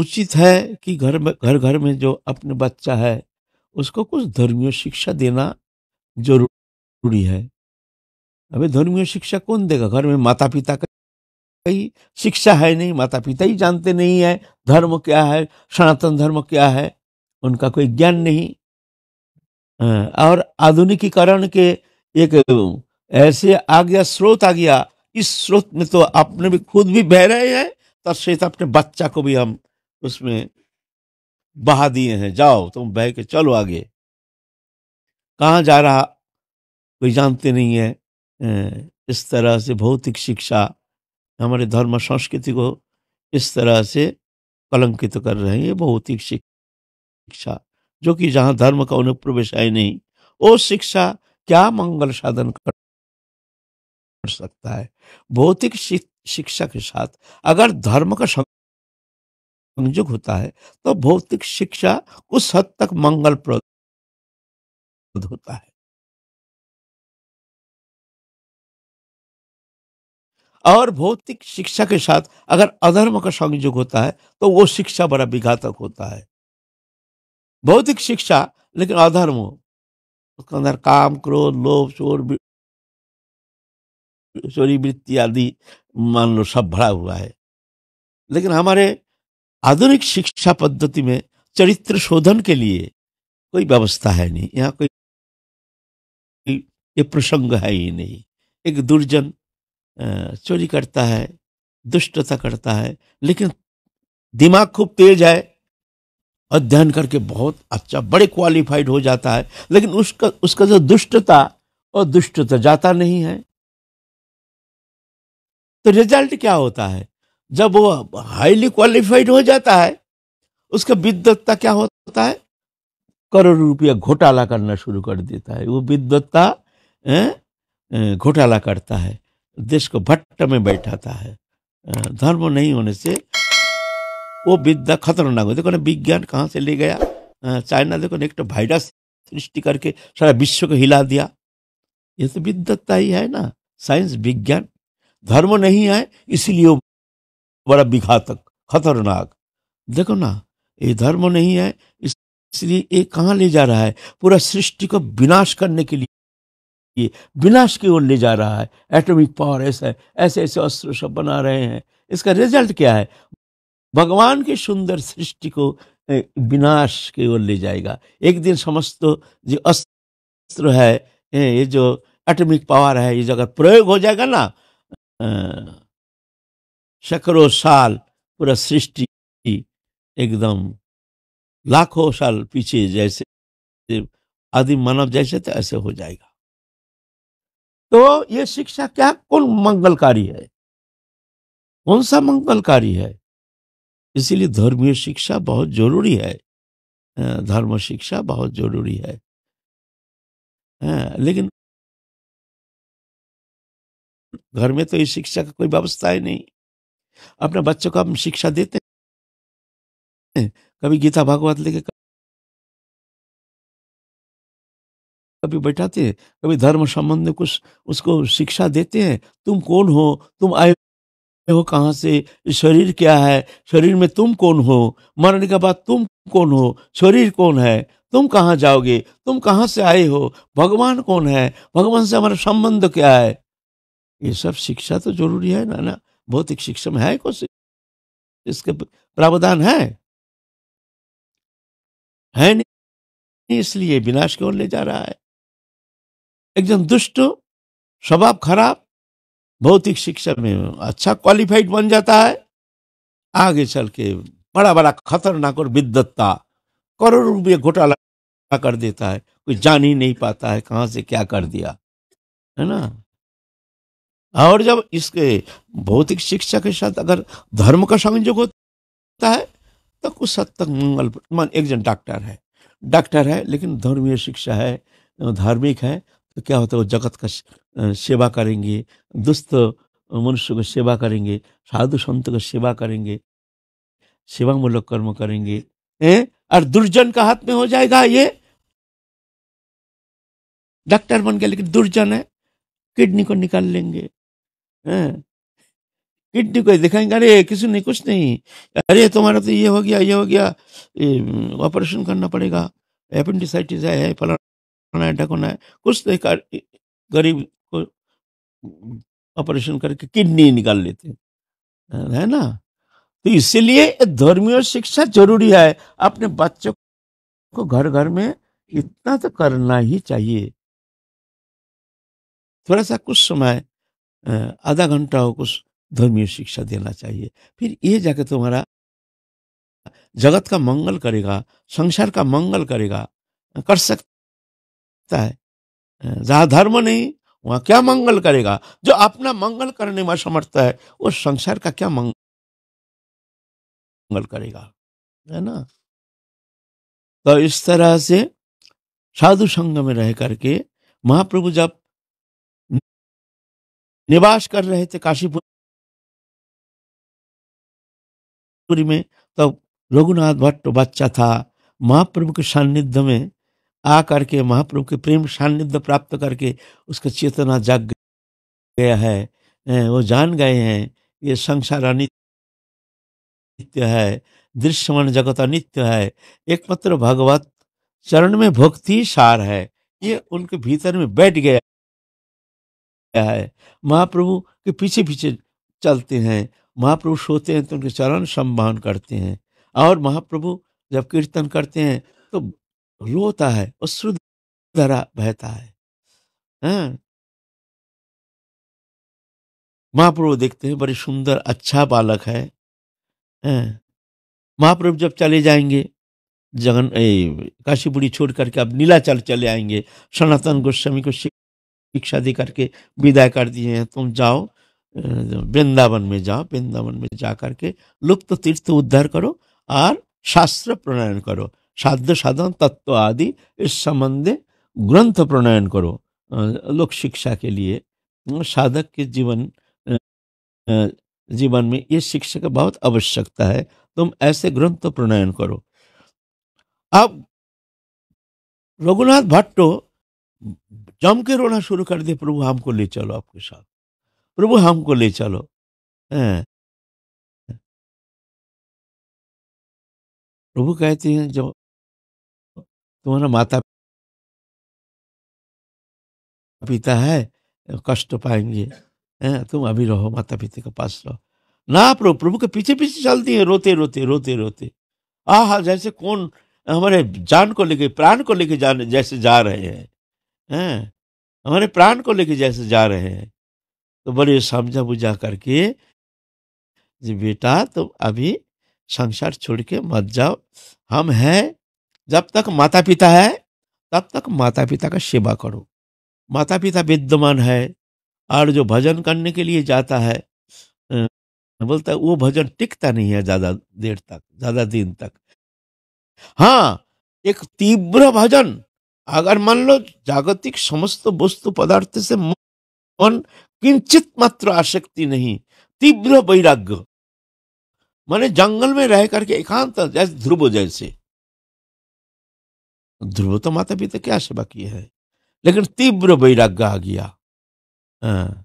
उचित है कि घर में घर घर में जो अपने बच्चा है उसको कुछ धर्मीय शिक्षा देना जरूरी है अबे धर्मीय शिक्षा कौन देगा घर में माता पिता का कई शिक्षा है नहीं माता पिता ही जानते नहीं है धर्म क्या है सनातन धर्म क्या है उनका कोई ज्ञान नहीं हाँ, और आधुनिकीकरण के एक ऐसे आ गया स्रोत आ गया इस स्रोत में तो अपने भी खुद भी बह रहे हैं तब से तो अपने बच्चा को भी हम उसमें बहा दिए हैं जाओ तुम बह के चलो आगे कहाँ जा रहा कोई जानते नहीं है इस तरह से भौतिक शिक्षा हमारे धर्म संस्कृति को इस तरह से कलंकित कर रहे हैं ये भौतिक शिक्षा जो कि जहां धर्म का अनुप्रवेश है नहीं वो शिक्षा क्या मंगल साधन कर सकता है भौतिक शिक्षा के साथ अगर धर्म का संयोग होता है
तो भौतिक शिक्षा उस हद तक मंगलप्रद होता है और भौतिक शिक्षा के साथ अगर अधर्म का संयोग होता है तो वो शिक्षा बड़ा विघातक होता है भौतिक शिक्षा लेकिन अधर्म हो उसके अंदर काम क्रोध लोभ शोर चोरी वृत्ति आदि
मान लो सब भरा हुआ है लेकिन हमारे आधुनिक शिक्षा पद्धति में चरित्र शोधन के लिए कोई व्यवस्था है नहीं यहाँ कोई ये प्रसंग है ही नहीं एक दुर्जन चोरी करता है दुष्टता करता है लेकिन दिमाग खूब तेज है अध्ययन करके बहुत अच्छा बड़े क्वालिफाइड हो जाता है लेकिन उसका उसका जो दुष्टता और दुष्टता जाता नहीं है तो रिजल्ट क्या होता है जब वो हाईली क्वालिफाइड हो जाता है उसका विद्वत्ता क्या होता है करोड़ रुपया घोटाला करना शुरू कर देता है वो विद्वत्ता घोटाला करता है देश को भट्ट में बैठाता है धर्म नहीं होने से वो विद्या खतरनाक हो देखो ना विज्ञान कहाँ से ले गया चाइना देखो ना एक तो वायरस सृष्टि करके सारा विश्व को हिला दिया ये तो विद्वत्ता ही है ना साइंस विज्ञान धर्म नहीं है इसीलिए वो बड़ा विघातक खतरनाक देखो ना ये धर्म नहीं है इसलिए ये कहाँ ले जा रहा है पूरा सृष्टि को विनाश करने के लिए ये विनाश की ओर ले जा रहा है एटॉमिक पावर ऐसा ऐसे ऐसे अस्त्र सब बना रहे हैं इसका रिजल्ट क्या है भगवान के सुंदर सृष्टि को विनाश की ओर ले जाएगा एक दिन समस्त जो अस्त्र है ये जो एटमिक पावर है ये अगर प्रयोग हो जाएगा ना सैकड़ों साल पूरा सृष्टि एकदम लाखों साल पीछे जैसे आदि मानव जैसे तो
ऐसे हो जाएगा तो ये शिक्षा क्या कौन मंगलकारी है कौन सा मंगलकारी है इसीलिए धर्मीय शिक्षा बहुत जरूरी है हाँ, धर्म शिक्षा बहुत जरूरी है हाँ, लेकिन घर में तो इस शिक्षा का कोई व्यवस्था ही नहीं अपने बच्चों को हम शिक्षा देते हैं कभी गीता भागवत लेके कभी
बैठाते हैं कभी धर्म संबंध में कुछ उसको शिक्षा देते हैं तुम कौन हो तुम आए हो कहाँ से शरीर क्या है शरीर में तुम कौन हो मरने के बाद तुम कौन हो शरीर कौन है तुम कहाँ जाओगे तुम कहाँ से आए हो भगवान कौन है भगवान से हमारा संबंध क्या है ये सब शिक्षा तो जरूरी है
ना ना भौतिक शिक्षा में है कुछ इसके प्रावधान है है नहीं इसलिए विनाश की ओर ले जा रहा है एकदम दुष्ट स्वभाव खराब भौतिक शिक्षा में
अच्छा क्वालिफाइड बन जाता है आगे चल के बड़ा बड़ा खतरनाक और विद्वत्ता करोड़ों रुपये घोटाला कर देता है कोई जान ही नहीं पाता है कहाँ से क्या कर दिया है ना और जब इसके भौतिक शिक्षा के साथ अगर धर्म का संयोग होता है तो कुछ हद तक मंगल मान एक जन डॉक्टर है डॉक्टर है लेकिन धर्मीय शिक्षा है धार्मिक है तो क्या होता है वो जगत का सेवा करेंगे दुस्त मनुष्य को सेवा करेंगे साधु संत का सेवा करेंगे सेवा मूलक कर्म करेंगे
हैं और दुर्जन का हाथ में हो जाएगा ये डॉक्टर बन गया लेकिन दुर्जन है किडनी को निकाल लेंगे हैं
किडनी को दिखाएंगे अरे किसी नहीं कुछ नहीं अरे तुम्हारा तो ये हो गया ये हो गया ऑपरेशन करना पड़ेगा एपेंडिसाइटिस है फलाना होना है ढकोना है कुछ तो गरीब को ऑपरेशन करके किडनी निकाल लेते हैं है ना तो इसीलिए धर्मीय शिक्षा जरूरी है अपने बच्चों को घर घर में इतना तो करना ही चाहिए
थोड़ा सा कुछ समय आधा घंटा हो कुछ धर्मीय शिक्षा देना चाहिए फिर ये जाके तुम्हारा जगत का
मंगल करेगा संसार का मंगल करेगा कर सकते सकता है जहां धर्म नहीं वहां क्या मंगल करेगा जो अपना मंगल करने में समर्थ है
वो संसार का क्या मंगल करेगा है ना तो इस तरह से साधु संघ में रह करके महाप्रभु जब निवास कर रहे थे काशीपुरी में तब तो रघुनाथ भट्ट
बच्चा था महाप्रभु के सानिध्य में आ करके महाप्रभु के प्रेम सान्निध्य प्राप्त करके उसका चेतना जाग गया है वो जान गए हैं ये संसार अनित्य है दृश्यमान जगत अनित्य है एकमात्र भगवत चरण में भक्ति सार है ये उनके भीतर में बैठ गया है महाप्रभु के पीछे पीछे चलते हैं महाप्रभु सोते हैं तो उनके चरण सम्मान करते हैं और महाप्रभु
जब कीर्तन करते हैं तो रोता है अश्रु धरा बहता है हाँ? महाप्रभु देखते हैं बड़े सुंदर अच्छा बालक है हाँ? महाप्रभु जब चले
जाएंगे जगन काशीपुरी छोड़ करके अब नीलाचल चले आएंगे सनातन गोस्वामी को शिक्षा दे करके विदा कर दिए हैं तुम जाओ वृंदावन में जाओ वृंदावन में जा करके लुप्त तीर्थ उद्धार करो और शास्त्र प्रणयन करो साध्य साधन तत्व आदि इस संबंधे ग्रंथ प्रणयन करो लोक शिक्षा के लिए साधक के जीवन जीवन में ये शिक्षा का बहुत आवश्यकता है तुम ऐसे ग्रंथ प्रणयन करो अब रघुनाथ भट्टो
जम के रोना शुरू कर दे प्रभु हमको ले चलो आपके साथ प्रभु हमको ले चलो प्रभु कहते हैं जो तुम्हारा तो माता पिता है कष्ट पाएंगे हैं तुम अभी रहो माता पिता
के पास रहो ना प्रभु प्रभु के पीछे पीछे चलती है रोते रोते रोते रोते आह जैसे कौन हमारे जान को लेके प्राण को लेके जाने जैसे जा रहे हैं हैं हमारे प्राण को लेके जैसे जा रहे हैं तो बड़े समझा बुझा करके जी बेटा तुम अभी संसार छोड़ के मत जाओ हम हैं जब तक माता पिता है तब तक माता पिता का सेवा करो माता पिता विद्यमान है और जो भजन करने के लिए जाता है बोलता है वो भजन टिकता नहीं है ज्यादा देर तक ज्यादा दिन तक हाँ एक तीव्र भजन अगर मान लो जागतिक समस्त वस्तु पदार्थ से मन किंचित मात्र आसक्ति नहीं तीव्र वैराग्य माने जंगल में रह करके एकांत जैसे ध्रुव जैसे ध्रुव तो माता पिता क्या सेवा किए है लेकिन तीव्र वैराग्य आ गया हाँ।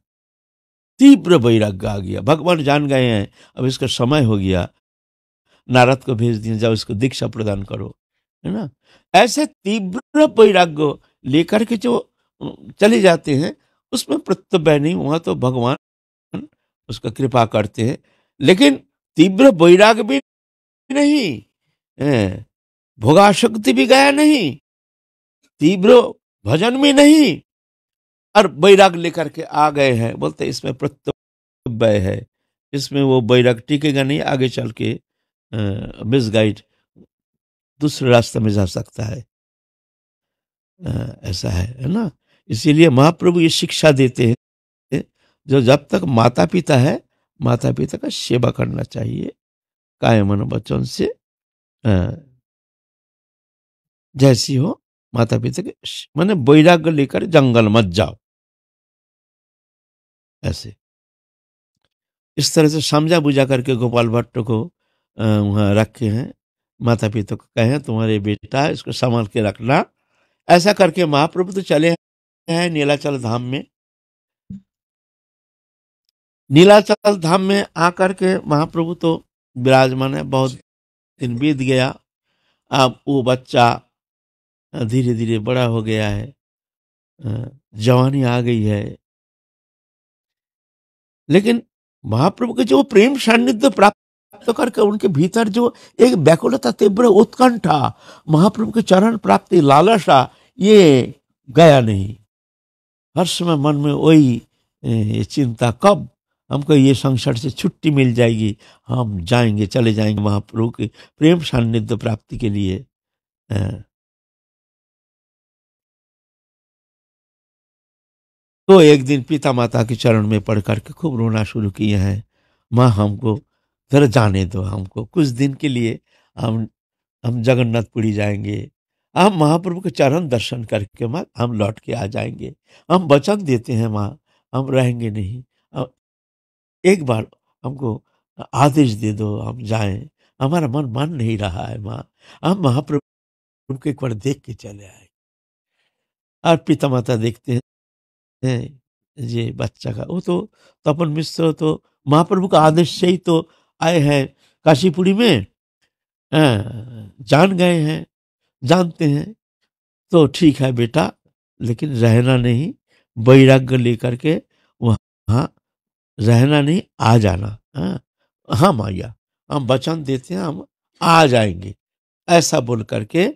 तीव्र वैराग्य आ गया भगवान जान गए हैं अब इसका समय हो गया नारद को भेज दिए जाओ इसको दीक्षा प्रदान करो है ना ऐसे तीव्र वैराग्य लेकर के जो चले जाते हैं उसमें प्रत्यवय नहीं हुआ तो भगवान उसका कृपा करते हैं लेकिन तीव्र वैराग्य भी नहीं भोगाशक्ति भी गया नहीं तीव्र भजन भी नहीं और बैराग लेकर के आ गए हैं बोलते इसमें प्रत्यय है इसमें वो बैराग टिकेगा नहीं आगे चल के मिस गाइड दूसरे रास्ते में जा सकता है आ, ऐसा है है ना इसीलिए महाप्रभु ये शिक्षा देते हैं जो जब तक माता पिता है माता पिता का सेवा करना चाहिए कायमन बच्चों से
जैसी हो माता पिता के मैंने बैराग्य लेकर जंगल मत जाओ ऐसे
इस तरह से समझा बुझा करके गोपाल भट्ट को वहाँ रखे हैं माता पिता को कहे तुम्हारे बेटा है इसको संभाल के रखना ऐसा करके महाप्रभु तो चले हैं नीलाचल धाम में नीलाचल धाम में आकर के महाप्रभु तो विराजमान है बहुत दिन बीत गया
अब वो बच्चा धीरे धीरे बड़ा हो गया है जवानी आ गई है लेकिन
महाप्रभु के जो प्रेम सान्निध्य प्राप्त करके उनके भीतर जो एक व्याकुलता तीव्र उत्कंठा महाप्रभु के चरण प्राप्ति लालसा ये गया नहीं हर समय मन में वही चिंता कब हमको ये संसार से छुट्टी मिल जाएगी हम जाएंगे चले जाएंगे महाप्रभु के प्रेम सान्निध्य
प्राप्ति के लिए तो एक दिन पिता माता के चरण में पढ़ करके खूब रोना शुरू किए हैं
माँ हमको जरा जाने दो हमको कुछ दिन के लिए हम हम जगन्नाथपुरी जाएंगे हम महाप्रभु के चरण दर्शन करके माँ हम लौट के आ जाएंगे हम वचन देते हैं माँ हम रहेंगे नहीं एक बार हमको आदेश दे दो हम जाएं हमारा मन मान नहीं रहा है माँ हम महाप्रभु को एक बार देख के चले आए और पिता माता देखते हैं ये बच्चा का वो तो तपन तो मिश्र तो महाप्रभु का आदेश से ही तो आए हैं काशीपुरी में जान गए हैं जानते हैं तो ठीक है बेटा लेकिन रहना नहीं वैराग्य लेकर के वहाँ रहना नहीं आ जाना हाँ हाँ माइया हम वचन देते हैं हम आ जाएंगे ऐसा बोल करके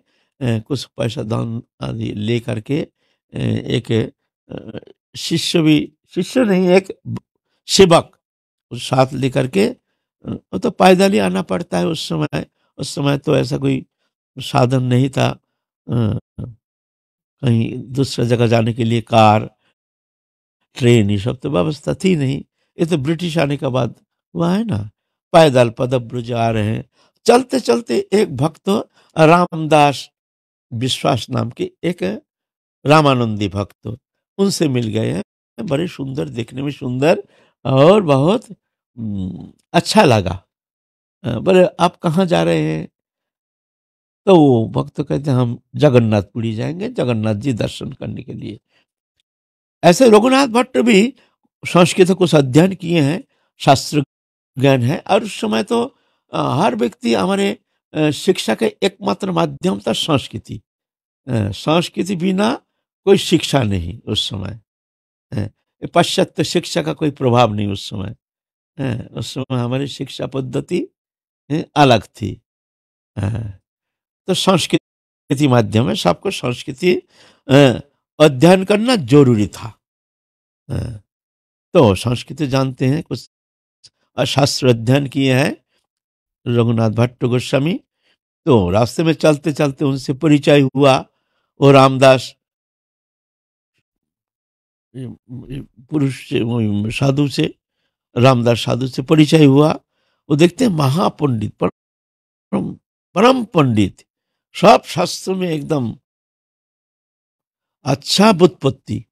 कुछ पैसा दान आदि ले करके एक शिष्य भी शिष्य नहीं एक सेवक उस साथ लेकर के वो तो पैदल ही आना पड़ता है उस समय उस समय तो ऐसा कोई साधन नहीं था कहीं दूसरे जगह जाने के लिए कार ट्रेन ये सब तो व्यवस्था थी नहीं ये तो ब्रिटिश आने के बाद हुआ है ना पैदल पदब्रज आ रहे हैं चलते चलते एक भक्त रामदास विश्वास नाम के एक रामानंदी भक्त उनसे मिल गए हैं बड़े सुंदर देखने में सुंदर और बहुत अच्छा लगा बोले आप कहाँ जा रहे हैं तो वो भक्त कहते हम जगन्नाथपुरी जाएंगे जगन्नाथ जी दर्शन करने के लिए ऐसे रघुनाथ भट्ट भी संस्कृत कुछ अध्ययन किए हैं शास्त्र ज्ञान है और उस समय तो हर व्यक्ति हमारे शिक्षा के एकमात्र माध्यम था संस्कृति संस्कृति बिना कोई शिक्षा नहीं उस समय पाश्चात्य शिक्षा का कोई प्रभाव नहीं उस समय उस समय हमारी शिक्षा पद्धति अलग थी तो संस्कृति माध्यम में सबको संस्कृति अध्ययन करना जरूरी था तो संस्कृति जानते हैं कुछ शास्त्र अध्ययन किए हैं रघुनाथ भट्ट गोस्वामी तो रास्ते में चलते चलते उनसे परिचय हुआ वो रामदास पुरुष से साधु से रामदास साधु से परिचय हुआ वो देखते हैं महापंडित परम परम पंडित सब शास्त्र में एकदम अच्छा बुत्पत्ति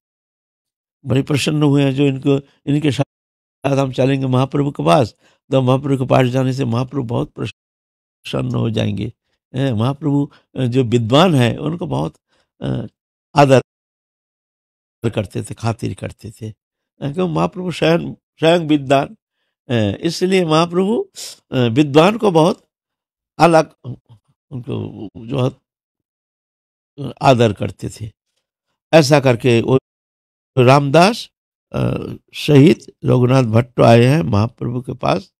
बड़े प्रसन्न हुए हैं जो इनको इनके साथ हम चलेंगे महाप्रभु के पास तो महाप्रभु के पास जाने से महाप्रभु बहुत प्रसन्न हो जाएंगे महाप्रभु जो विद्वान है उनको बहुत आदर करते थे खातिर करते थे क्यों महाप्रभु स्वयं स्वयं विद्वान इसलिए महाप्रभु विद्वान को बहुत अलग उनको जो आदर करते थे ऐसा करके वो रामदास शहीद रघुनाथ भट्ट तो आए हैं महाप्रभु
के पास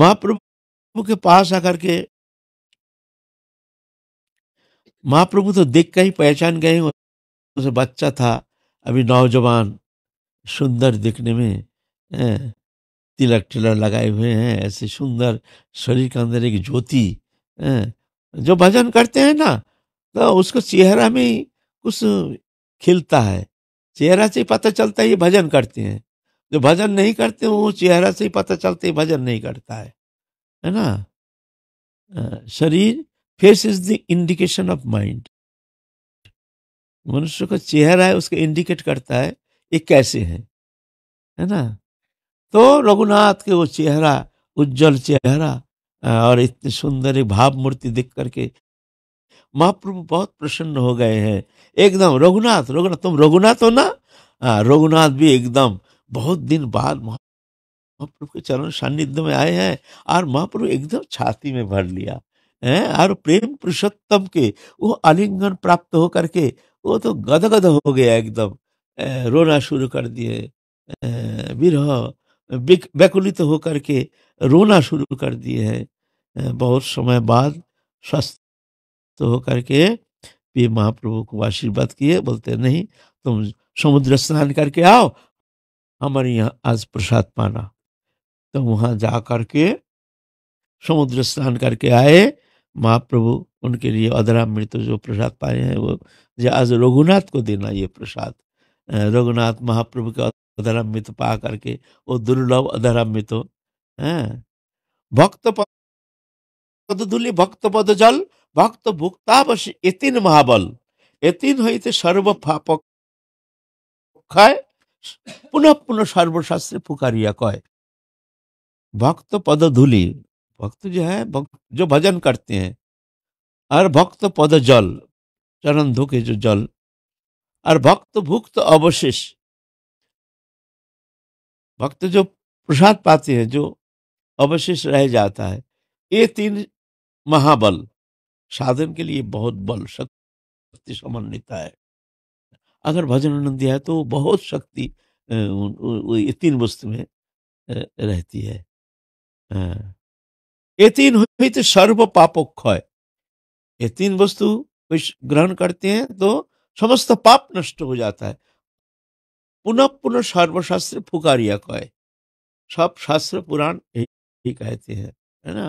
महाप्रभु के पास आकर के महाप्रभु तो देख कर ही पहचान गए उसे बच्चा
था अभी नौजवान सुंदर दिखने में तिलक टिलक लगाए हुए हैं ऐसे सुंदर शरीर के अंदर एक ज्योति जो भजन करते हैं ना तो उसको चेहरा में ही कुछ खिलता है चेहरा से ही पता चलता है ये भजन करते हैं जो भजन नहीं करते वो चेहरा से ही पता चलता है भजन नहीं करता है है ना शरीर face is the indication of mind मनुष्य का चेहरा है उसके इंडिकेट करता है ये कैसे है है ना तो रघुनाथ के वो चेहरा उज्जवल चेहरा और इतनी सुंदर एक भाव मूर्ति दिख करके महाप्रभु बहुत प्रसन्न हो गए हैं एकदम रघुनाथ रघुनाथ तुम रघुनाथ हो ना रघुनाथ भी एकदम बहुत दिन बाद महाप्रभु के चरण सानिध्य में आए हैं और महाप्रभु एकदम छाती में भर लिया है और प्रेम पुरुषोत्तम के वो आलिंगन प्राप्त होकर के वो तो गद गद हो गया एकदम रोना शुरू कर दिए विरह व्याकुलित तो होकर के रोना शुरू कर दिए हैं बहुत समय बाद स्वस्थ तो होकर के भी महाप्रभु को आशीर्वाद किए बोलते नहीं तुम समुद्र स्नान करके आओ हमारे यहाँ आज प्रसाद पाना तो वहाँ जा करके समुद्र स्नान करके आए महाप्रभु उनके लिए अधरा मृत जो प्रसाद पाए हैं वो आज रघुनाथ को देना ये प्रसाद रघुनाथ महाप्रभु का अधरा मृत पा करके वो दुर्लभ अधरा मृत हो भक्त पद धूलि भक्त पद जल भक्त भुक्तावश एतिन महाबल एतिन হইতে সর্ব পাপ पुनः पुनः सर्वशास्त्र पुकारिया कह भक्त पद धूलि भक्त जो है जो भजन करते हैं और भक्त पद जल चरण धो के जो जल और भक्त भुक्त अवशेष भक्त जो प्रसाद पाते हैं जो अवशेष रह जाता है ये तीन महाबल साधन के लिए बहुत बल शक्ति समन्वित है अगर भजन आनंद है तो बहुत शक्ति ये तीन वस्तु में रहती है ये तीन हुई तो सर्व पापोक्षय ये तीन वस्तु कुछ ग्रहण करते हैं तो समस्त पाप नष्ट हो जाता है पुनः पुनः सर्वशास्त्र फुकारिया कह सब शास्त्र पुराण ही कहते हैं है ना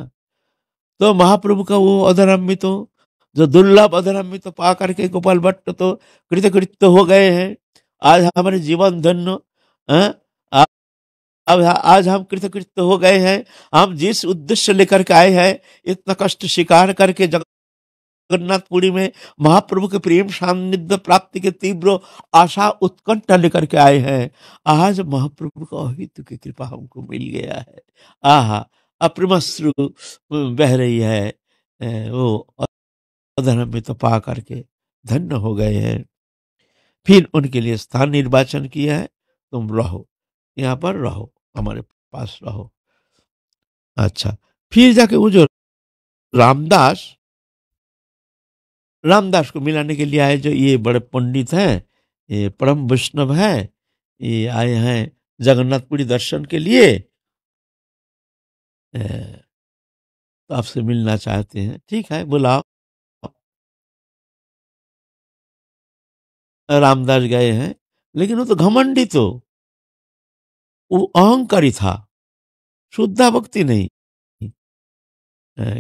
तो महाप्रभु का वो अधरम्बित तो, जो दुर्लभ अधरम्बित तो पा करके गोपाल भट्ट तो तो हो गए हैं आज हमारे जीवन धन्य अब आज हम कृतकृत्य हो गए हैं हम जिस उद्देश्य लेकर के आए हैं इतना कष्ट स्वीकार करके जग जगन्नाथपुरी में महाप्रभु के प्रेम सान्निध्य प्राप्ति के तीव्र आशा उत्कंठा लेकर के आए हैं आज महाप्रभु का अहित की कृपा हमको मिल गया है आह अप्रमश्रु बह रही है वो अधर्म में तो पा करके धन्य हो गए हैं फिर उनके लिए स्थान निर्वाचन किया है तुम रहो यहाँ पर रहो हमारे पास रहो
अच्छा फिर जाके वो जो
रामदास रामदास को मिलाने के लिए आए जो ये बड़े पंडित हैं ये परम वैष्णव हैं ये आए हैं जगन्नाथपुरी दर्शन के लिए
तो आपसे मिलना चाहते हैं ठीक है बुलाओ रामदास गए हैं लेकिन वो तो घमंडी तो वो अहंकारी था शुद्धा भक्ति नहीं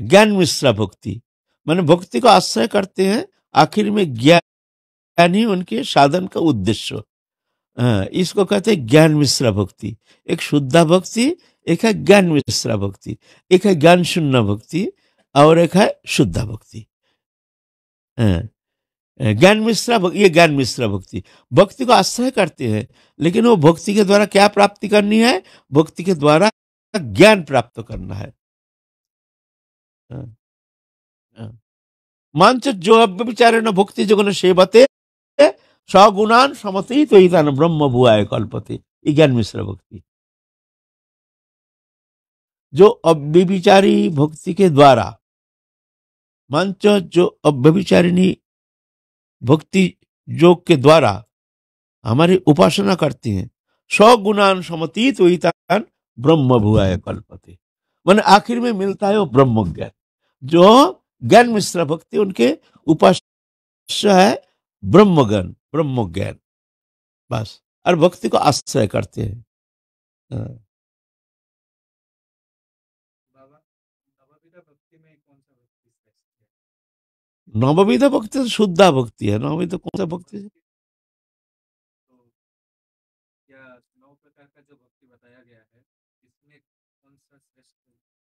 ज्ञान मिश्रा भक्ति
मैंने भक्ति को आश्रय करते हैं आखिर में ज्ञान ही उनके साधन का उद्देश्य हाँ, इसको कहते हैं ज्ञान मिश्रा भक्ति एक शुद्धा भक्ति एक है ज्ञान मिश्रा भक्ति एक है ज्ञान शून्य भक्ति और एक है शुद्धा भक्ति हाँ, ज्ञान मिश्रा ये ज्ञान मिश्रा भक्ति भक्ति को आश्रय करते हैं लेकिन वो भक्ति के द्वारा क्या प्राप्ति करनी है भक्ति के द्वारा
ज्ञान प्राप्त करना है हाँ। మంచుజ్యోభిచారిణ భుక్తి జగుణ సేవతే సగుణాన్ సమతీతో ఇతను బ్రహ్మభువాయ కల్పతి जो अव्यभिचारी भक्ति के द्वारा मंच
जो अव्यभिचारिणी भक्ति योग के द्वारा हमारी उपासना करती हैं सगुणान समतीत वहीतान ब्रह्म भुआय कल्पते मन आखिर में मिलता है वो ब्रह्म ज्ञान जो ज्ञान मिश्रा
भक्ति उनके उपास्य है ब्रह्मगण ब्रह्म ज्ञान बस और भक्ति को आश्रय करते हैं नवविधा भक्ति शुद्धा भक्ति है नवविध कौन सा भक्ति है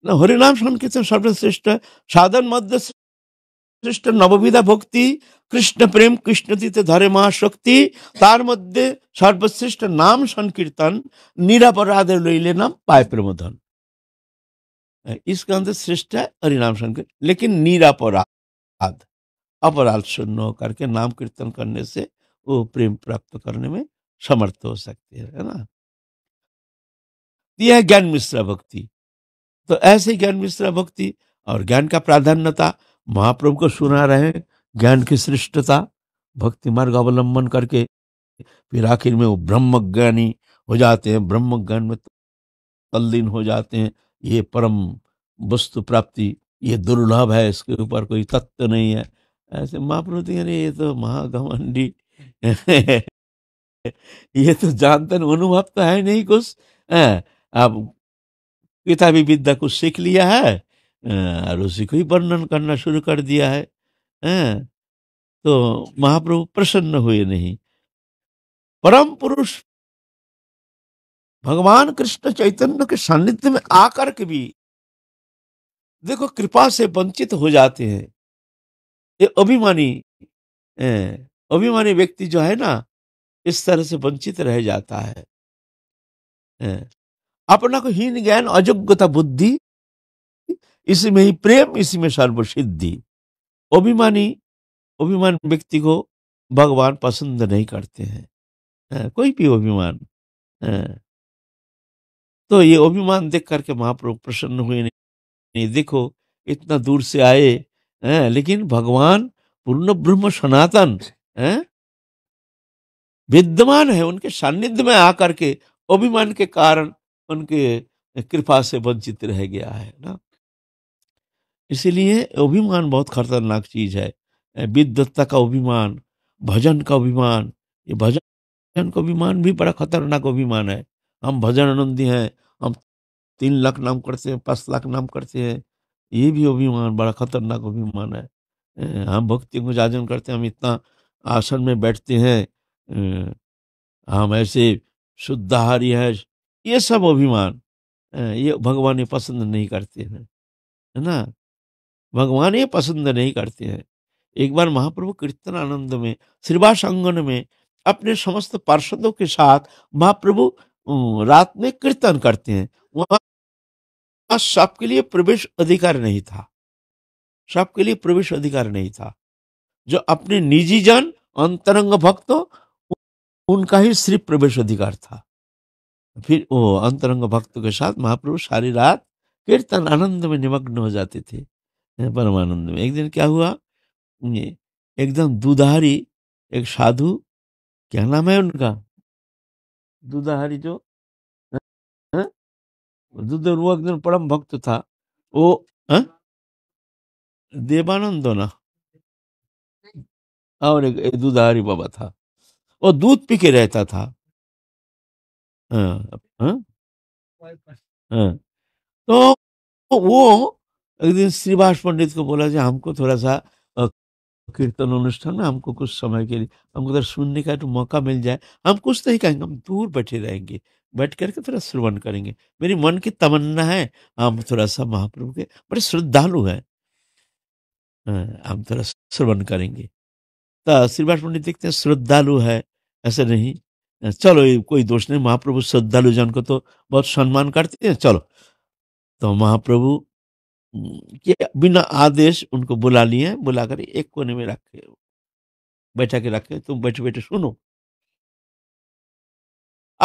না হরিনাম সংকীর্তন সর্বশ্রেষ্ঠ সাধন মধ্য
শ্রেষ্ঠ নববিধা ভক্তি কৃষ্ণ প্রেম কৃষ্ণ দিতে ধরে মহাশক্তি তার মধ্যে সর্বশ্রেষ্ঠ নাম সংকীর্তন নিরাপরাধে লইলে নাম পায় প্রমোদন इसका হ্যাঁ, শ্রেষ্ঠ হরিনাম সংকীর্তন লেকিন নিরাপরাধ অপরাধ শূন্য शून्य নাম কীর্তন করলে সে ও প্রেম প্রাপ্ত করলে মে সমর্থ হতে হ্যাঁ समर्थ জ্ঞান মিশ্রা ভক্তি तो ऐसे ज्ञान मिश्रा भक्ति और ज्ञान का प्राधान्यता महाप्रभु को सुना रहे ज्ञान की श्रेष्ठता भक्ति मार्ग अवलंबन करके फिर आखिर में वो ब्रह्म ज्ञानी हो जाते हैं ब्रह्म ज्ञान में तल्लीन हो जाते हैं ये परम वस्तु प्राप्ति ये दुर्लभ है इसके ऊपर कोई तत्व नहीं है ऐसे महाप्रभु अरे तो ये तो महाघमंडी ये तो जानते अनुभव तो है नहीं कुछ अब किताबी विद्या को सीख लिया है और उसी को ही वर्णन करना शुरू कर दिया
है तो महाप्रभु प्रसन्न हुए नहीं परम पुरुष भगवान कृष्ण चैतन्य के सानिध्य में आकर के भी देखो कृपा से वंचित हो जाते हैं
ये अभिमानी अभिमानी व्यक्ति जो है ना इस तरह से वंचित रह जाता है अपना को हीन ज्ञान अजोग्यता बुद्धि इसी में ही प्रेम इसी में सर्वसिद्धि अभिमानी अभिमान व्यक्ति को भगवान पसंद नहीं करते हैं हाँ, कोई भी अभिमान हाँ। तो ये अभिमान देख करके महाप्रभु प्रसन्न हुए नहीं देखो इतना दूर से आए हैं हाँ, लेकिन भगवान पूर्ण ब्रह्म सनातन है विद्यमान है उनके सानिध्य में आकर के अभिमान के कारण उनके कृपा से वंचित रह गया है ना इसलिए अभिमान बहुत खतरनाक चीज है विद्वत्ता का अभिमान भजन का अभिमान ये भजन का अभिमान भी बड़ा खतरनाक अभिमान है हम भजन आनंदी हैं हम तीन लाख नाम करते हैं पाँच लाख नाम करते हैं ये भी अभिमान बड़ा खतरनाक अभिमान है हम भक्ति को जाजन करते हैं हम इतना आसन में बैठते हैं हम ऐसे शुद्धाहारी हैं ये सब अभिमान ये भगवान ये पसंद नहीं करते हैं है ना भगवान ये पसंद नहीं करते हैं एक बार महाप्रभु कीर्तन आनंद में श्रीवास अंगन में अपने समस्त पार्षदों के साथ महाप्रभु रात में कीर्तन करते हैं वहां सबके लिए प्रवेश अधिकार नहीं था सबके लिए प्रवेश अधिकार नहीं था जो अपने निजी जन अंतरंग भक्तों उनका ही सिर्फ प्रवेश अधिकार था फिर वो अंतरंग भक्त के साथ महाप्रभु सारी रात कीर्तन आनंद में निमग्न हो जाते थे परमानंद में एक दिन क्या हुआ
एकदम दूधारी एक साधु क्या नाम है उनका दूधारी जो दुध वो एकदम परम भक्त था वो देवानंद ना और एक दूधारी बाबा था वो दूध पी के रहता था हाँ। हाँ? हाँ।
तो वो एक दिन श्रीवास पंडित को बोला जी हमको थोड़ा-सा कीर्तन अनुष्ठान में हमको कुछ समय के लिए हमको थोड़ा सुनने का तो मौका मिल जाए, हम कुछ नहीं कहेंगे, हम दूर बैठे रहेंगे। बैठ करके थोड़ा श्रवण करेंगे। मेरी मन की तमन्ना है, हम थोड़ा-सा महाप्रभु के बड़े श्रद्धालु हैं। हम थोड़ा श्रवण करेंगे। तो श्रीवास पंडित देखते हैं श्रद्धालु है, ऐसे नहीं चलो कोई दोष नहीं महाप्रभु श्रद्धालु जन को तो बहुत सम्मान करते हैं चलो तो महाप्रभु के बिना आदेश उनको बुला लिए बुला कर एक कोने में रखे बैठा के रखे तुम बैठे बैठे सुनो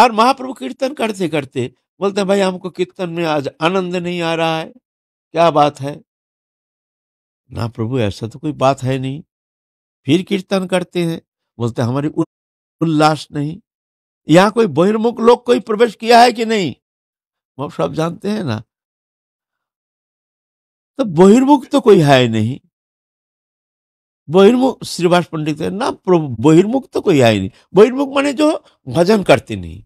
और महाप्रभु कीर्तन करते करते बोलते हैं भाई हमको कीर्तन में आज आनंद नहीं आ रहा है क्या बात है
ना प्रभु ऐसा तो
कोई बात है नहीं फिर कीर्तन करते हैं बोलते हमारी उल्लास नहीं
यहाँ कोई बहिर्मुख लोग कोई प्रवेश किया है कि नहीं वो सब जानते हैं ना तो बहिर्मुख तो कोई है नहीं बहिर्मुख श्रीवास पंडित ना ना बहिर्मुख तो कोई है नहीं बहिर्मुख माने
जो भजन करते नहीं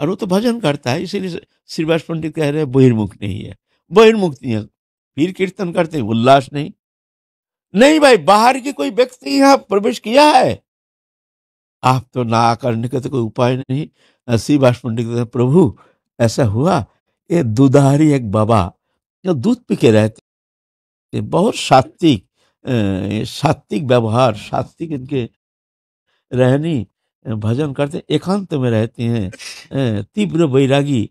और वो तो भजन करता है इसीलिए श्रीवास पंडित कह रहे हैं बहिर्मुख नहीं है बहिर्मुख नहीं है फिर कीर्तन करते उल्लास नहीं नहीं भाई बाहर की कोई व्यक्ति यहाँ प्रवेश किया है आप तो ना करने का तो कोई उपाय नहीं शिव बाष्पंडी कहते प्रभु ऐसा हुआ ये दुधारी एक बाबा जो दूध पी के रहते बहुत सात्विक सात्विक व्यवहार सात्विक इनके रहनी भजन करते एकांत में रहते हैं तीव्र वैरागी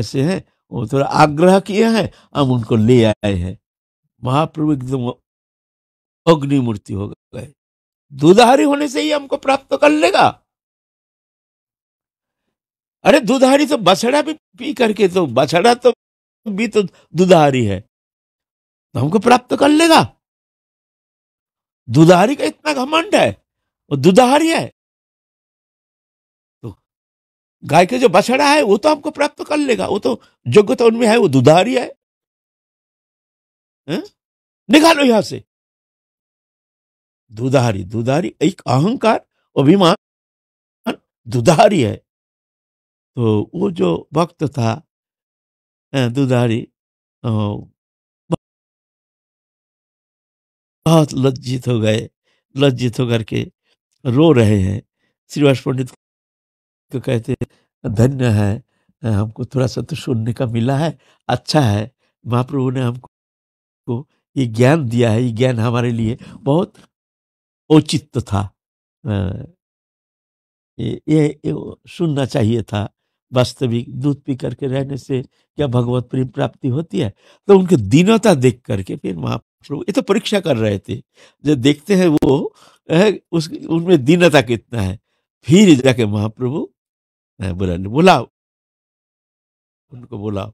ऐसे हैं वो थोड़ा आग्रह किए हैं हम उनको ले आए हैं महाप्रभु एकदम अग्निमूर्ति हो गए दुधारी होने से ही हमको प्राप्त कर लेगा अरे दुधारी तो बछड़ा भी पी करके तो बछड़ा
तो भी तो दुधारी है तो हमको प्राप्त कर लेगा दुधारी का इतना घमंड है वो दुधारी है तो गाय के जो बछड़ा है वो तो हमको प्राप्त कर लेगा वो तो योग्यता उनमें है वो दुधारी है? निकालो यहां से दुधारी दुधारी एक अहंकार अभिमान दुधारी है तो वो जो भक्त था दुधारी बहुत लज्जित हो गए लज्जित होकर के रो रहे हैं श्रीवास
पंडित को कहते धन्य है हमको थोड़ा सा तो सुनने का मिला है अच्छा है महाप्रभु ने हमको ये ज्ञान दिया है ये ज्ञान हमारे लिए बहुत औचित्य था ये, ये सुनना चाहिए था वास्तविक दूध पी करके रहने से क्या भगवत प्रेम प्राप्ति होती है तो उनके दीनता देख करके फिर महाप्रभु ये तो परीक्षा कर रहे थे जब देखते हैं वो उस उनमें दीनता कितना है फिर
जाके महाप्रभु बोला बुलाओ उनको बुलाओ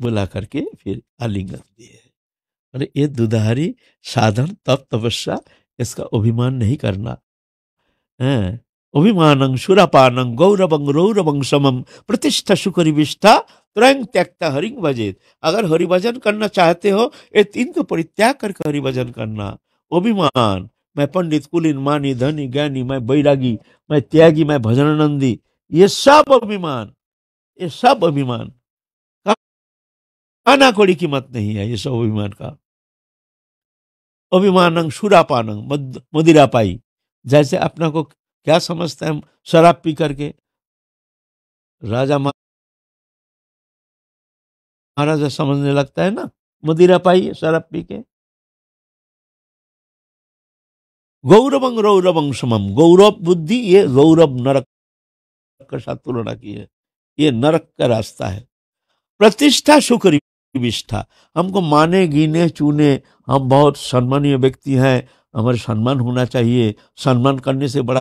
बुला करके फिर आलिंगन दिए अरे ये दुधारी
साधन तप तपस्या इसका अभिमान नहीं करना है अभिमानं सुरापानं गौरवं रौरवं समम प्रतिष्ठा सुकरी विष्ठा त्यक्ता हरिंग भजित अगर हरिभजन करना चाहते हो ये तीन को परित्याग करके हरिभजन करना अभिमान मैं पंडित कुलीन मानी धनी ज्ञानी मैं बैरागी मैं त्यागी मैं भजनानंदी ये सब अभिमान ये सब अभिमान आना कोड़ी कीमत नहीं है ये सब अभिमान का अभिमान सुरापानंग मद, मदिरा पाई जैसे अपना को क्या समझते
हैं शराब पी करके राजा महाराजा समझने लगता है ना मदिरा पाई शराब पी के गौरवंग रौरवंग समम गौरव बुद्धि ये
गौरव नरक के साथ तुलना की है ये नरक का रास्ता है प्रतिष्ठा सुकरी विश था हमको माने गिने चूने हम बहुत सम्मानीय व्यक्ति हैं हमारे सम्मान होना चाहिए सम्मान करने से बड़ा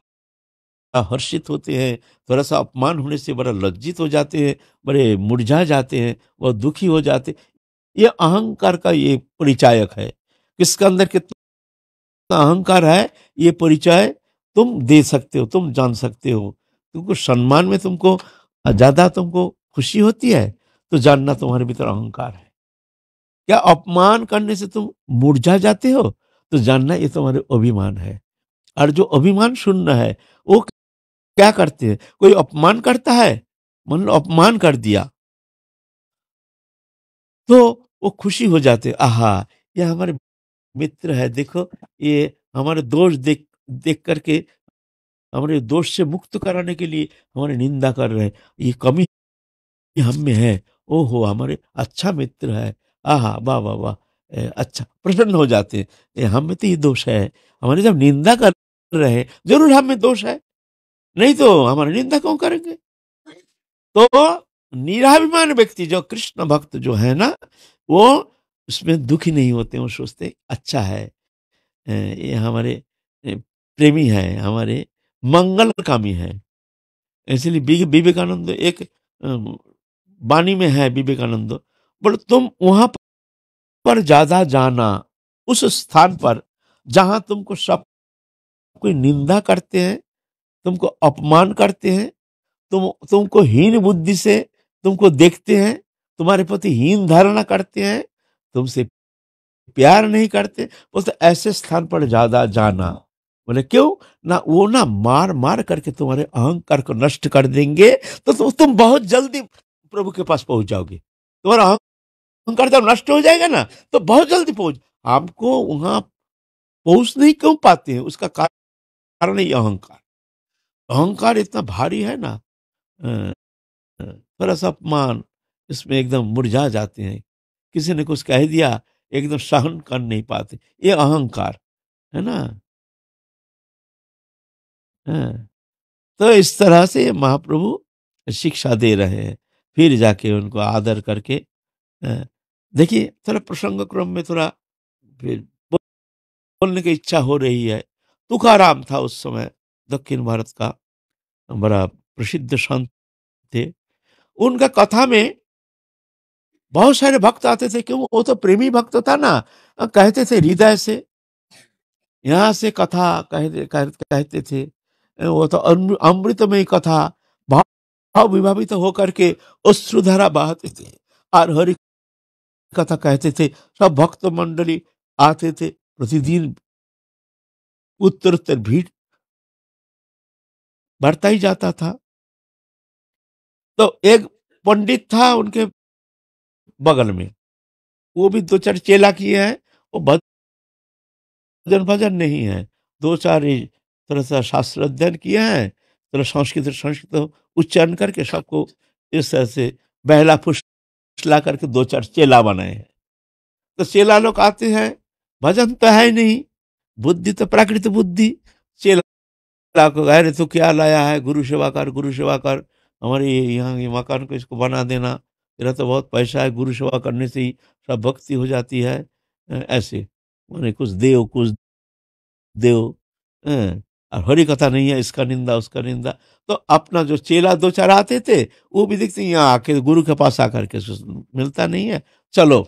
हर्षित होते हैं थोड़ा सा अपमान होने से बड़ा लज्जित हो जाते हैं बड़े मुरझा जाते हैं वह दुखी हो जाते ये अहंकार का ये परिचायक है किसका अंदर कितना अहंकार है ये परिचय तुम दे सकते हो तुम जान सकते हो क्योंकि सम्मान में तुमको ज़्यादा तुमको खुशी होती है तो जानना तुम्हारे भीतर अहंकार है क्या अपमान करने से तुम मुरझा जाते हो तो जानना ये तुम्हारे अभिमान है और जो अभिमान शून्य है वो क्या करते हैं कोई अपमान करता है मन लो अपमान कर दिया तो वो खुशी हो जाते आहा यह हमारे मित्र है देखो ये हमारे दोष देख देख करके हमारे दोष से मुक्त कराने के लिए हमारी निंदा कर रहे हैं ये कमी हम में है ओहो हमारे अच्छा मित्र है आह वाह वाह वाह अच्छा प्रसन्न हो जाते हैं हम में तो ये दोष है हमारे जब निंदा कर रहे हैं जरूर हम में दोष है नहीं तो हमारी निंदा क्यों करेंगे तो निराभिमान व्यक्ति जो कृष्ण भक्त जो है ना वो उसमें दुखी नहीं होते वो सोचते अच्छा है ये हमारे प्रेमी है हमारे मंगल कामी है इसलिए विवेकानंद एक वाणी में है विवेकानंद बोले तुम वहां पर ज्यादा जाना उस स्थान पर जहां तुमको सब कोई निंदा करते हैं तुमको अपमान करते हैं तुम तुमको हीन बुद्धि से तुमको देखते हैं तुम्हारे प्रति हीन धारणा करते हैं तुमसे प्यार नहीं करते बोलते ऐसे स्थान पर ज्यादा जाना बोले क्यों ना वो ना मार मार करके तुम्हारे अहंकार को नष्ट कर देंगे तो तुम बहुत जल्दी प्रभु के पास पहुंच जाओगे तुम्हारा तो अहंकार जब नष्ट हो जाएगा ना तो बहुत जल्दी पहुंच आपको वहां पहुंच नहीं क्यों पाते हैं उसका कारण ही अहंकार अहंकार इतना भारी है ना थोड़ा सा अपमान इसमें एकदम मुरझा जाते हैं किसी ने कुछ कह दिया एकदम सहन कर नहीं पाते ये
अहंकार है ना हाँ। तो इस तरह से महाप्रभु शिक्षा दे रहे हैं फिर जाके उनको आदर
करके देखिए थोड़ा प्रसंग क्रम में थोड़ा फिर बोलने की इच्छा हो रही है तुकाराम था उस समय दक्षिण भारत का बड़ा प्रसिद्ध संत थे उनका कथा में बहुत सारे भक्त आते थे क्यों वो तो प्रेमी भक्त था ना कहते थे हृदय से यहाँ से कथा कहते कहते थे वो तो अमृतमय कथा अविभावित होकर के अश्रुधारा बहाते थे
और हरि कथा कहते थे सब भक्त मंडली आते थे प्रतिदिन उत्तर उत्तर भीड़ बढ़ता ही जाता था तो एक पंडित था उनके बगल में वो भी दो चार चेला किए हैं वो
भजन भजन नहीं है दो चार थोड़ा सा शास्त्र अध्ययन किए हैं चलो संस्कृत संस्कृत तो उच्चारण करके सबको इस तरह से बहला फुसला करके दो चार चेला बनाए हैं तो चेला लोग आते हैं भजन तो है नहीं बुद्धि तो प्राकृतिक बुद्धि चेला को अरे तो क्या लाया है गुरु सेवा कर गुरु सेवा कर हमारे यहाँ ये मकान को इसको बना देना तेरा तो बहुत पैसा है गुरु सेवा करने से ही सब भक्ति हो जाती है ऐसे माने कुछ देव कुछ देव और हरी कथा नहीं है इसका निंदा उसका निंदा तो अपना जो चेला दो चार आते थे वो भी देखते यहाँ आके गुरु के पास आकर के मिलता नहीं है चलो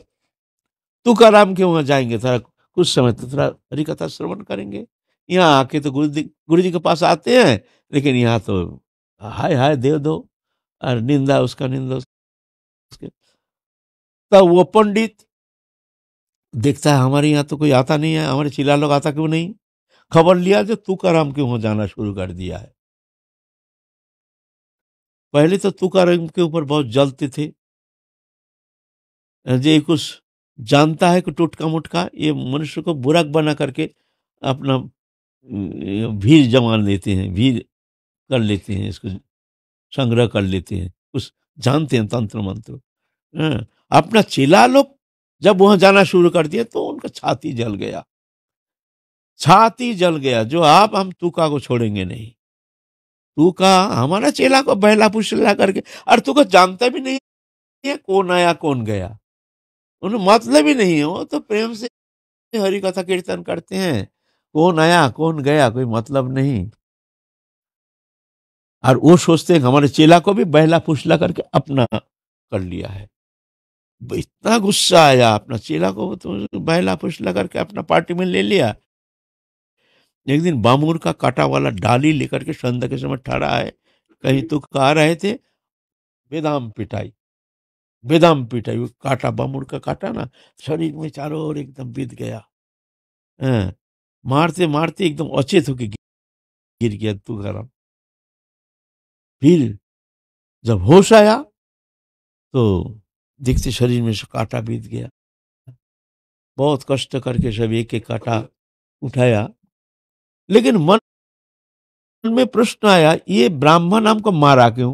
तुकाराम के वहाँ जाएंगे थोड़ा कुछ समय तो थोड़ा हरी कथा श्रवण करेंगे यहाँ आके तो गुरु गुरु जी के पास आते हैं लेकिन यहाँ तो हाय हाय दे दो और निंदा उसका निंदा उसके तब वो पंडित देखता है हमारे यहाँ तो कोई आता नहीं है हमारे चिल्ला लोग आता क्यों नहीं खबर लिया जो तुकाराम के वहां जाना शुरू कर दिया है पहले तो तुकाराम के ऊपर बहुत जलते थे जे कुछ जानता है कि टोटका मोटका ये मनुष्य को बुराक बना करके अपना भीड़ जमा लेते हैं भीड़ कर लेते हैं इसको संग्रह कर लेते हैं कुछ जानते हैं तंत्र मंत्र हाँ, अपना चेला लोग जब वहां जाना शुरू कर दिया तो उनका छाती जल गया छाती जल गया जो आप हम तुका को छोड़ेंगे नहीं तूका हमारा चेला को बहला पुशला करके और तू को जानता भी नहीं है कौन आया कौन गया उन्हें मतलब ही नहीं है वो तो प्रेम से हरि कथा कीर्तन करते हैं कौन आया कौन गया कोई मतलब नहीं और वो सोचते हैं हमारे चेला को भी बहला फुसला करके अपना कर लिया है इतना गुस्सा आया अपना चेला को तो बहला फुसला करके अपना पार्टी में ले लिया एक दिन बामूर का काटा वाला डाली लेकर के संध के समय ठहरा है कहीं तो कह रहे थे बेदाम पिटाई बेदाम पिटाई वो काटा बामूर का काटा ना शरीर में चारों ओर एकदम बीत गया आ,
हाँ, मारते मारते एकदम अचेत होके गिर गया तू गरम फिर जब होश आया तो देखते शरीर में से काटा बीत गया
बहुत कष्ट करके सब एक एक काटा
उठाया लेकिन मन में प्रश्न आया ये ब्राह्मण हमको मारा क्यों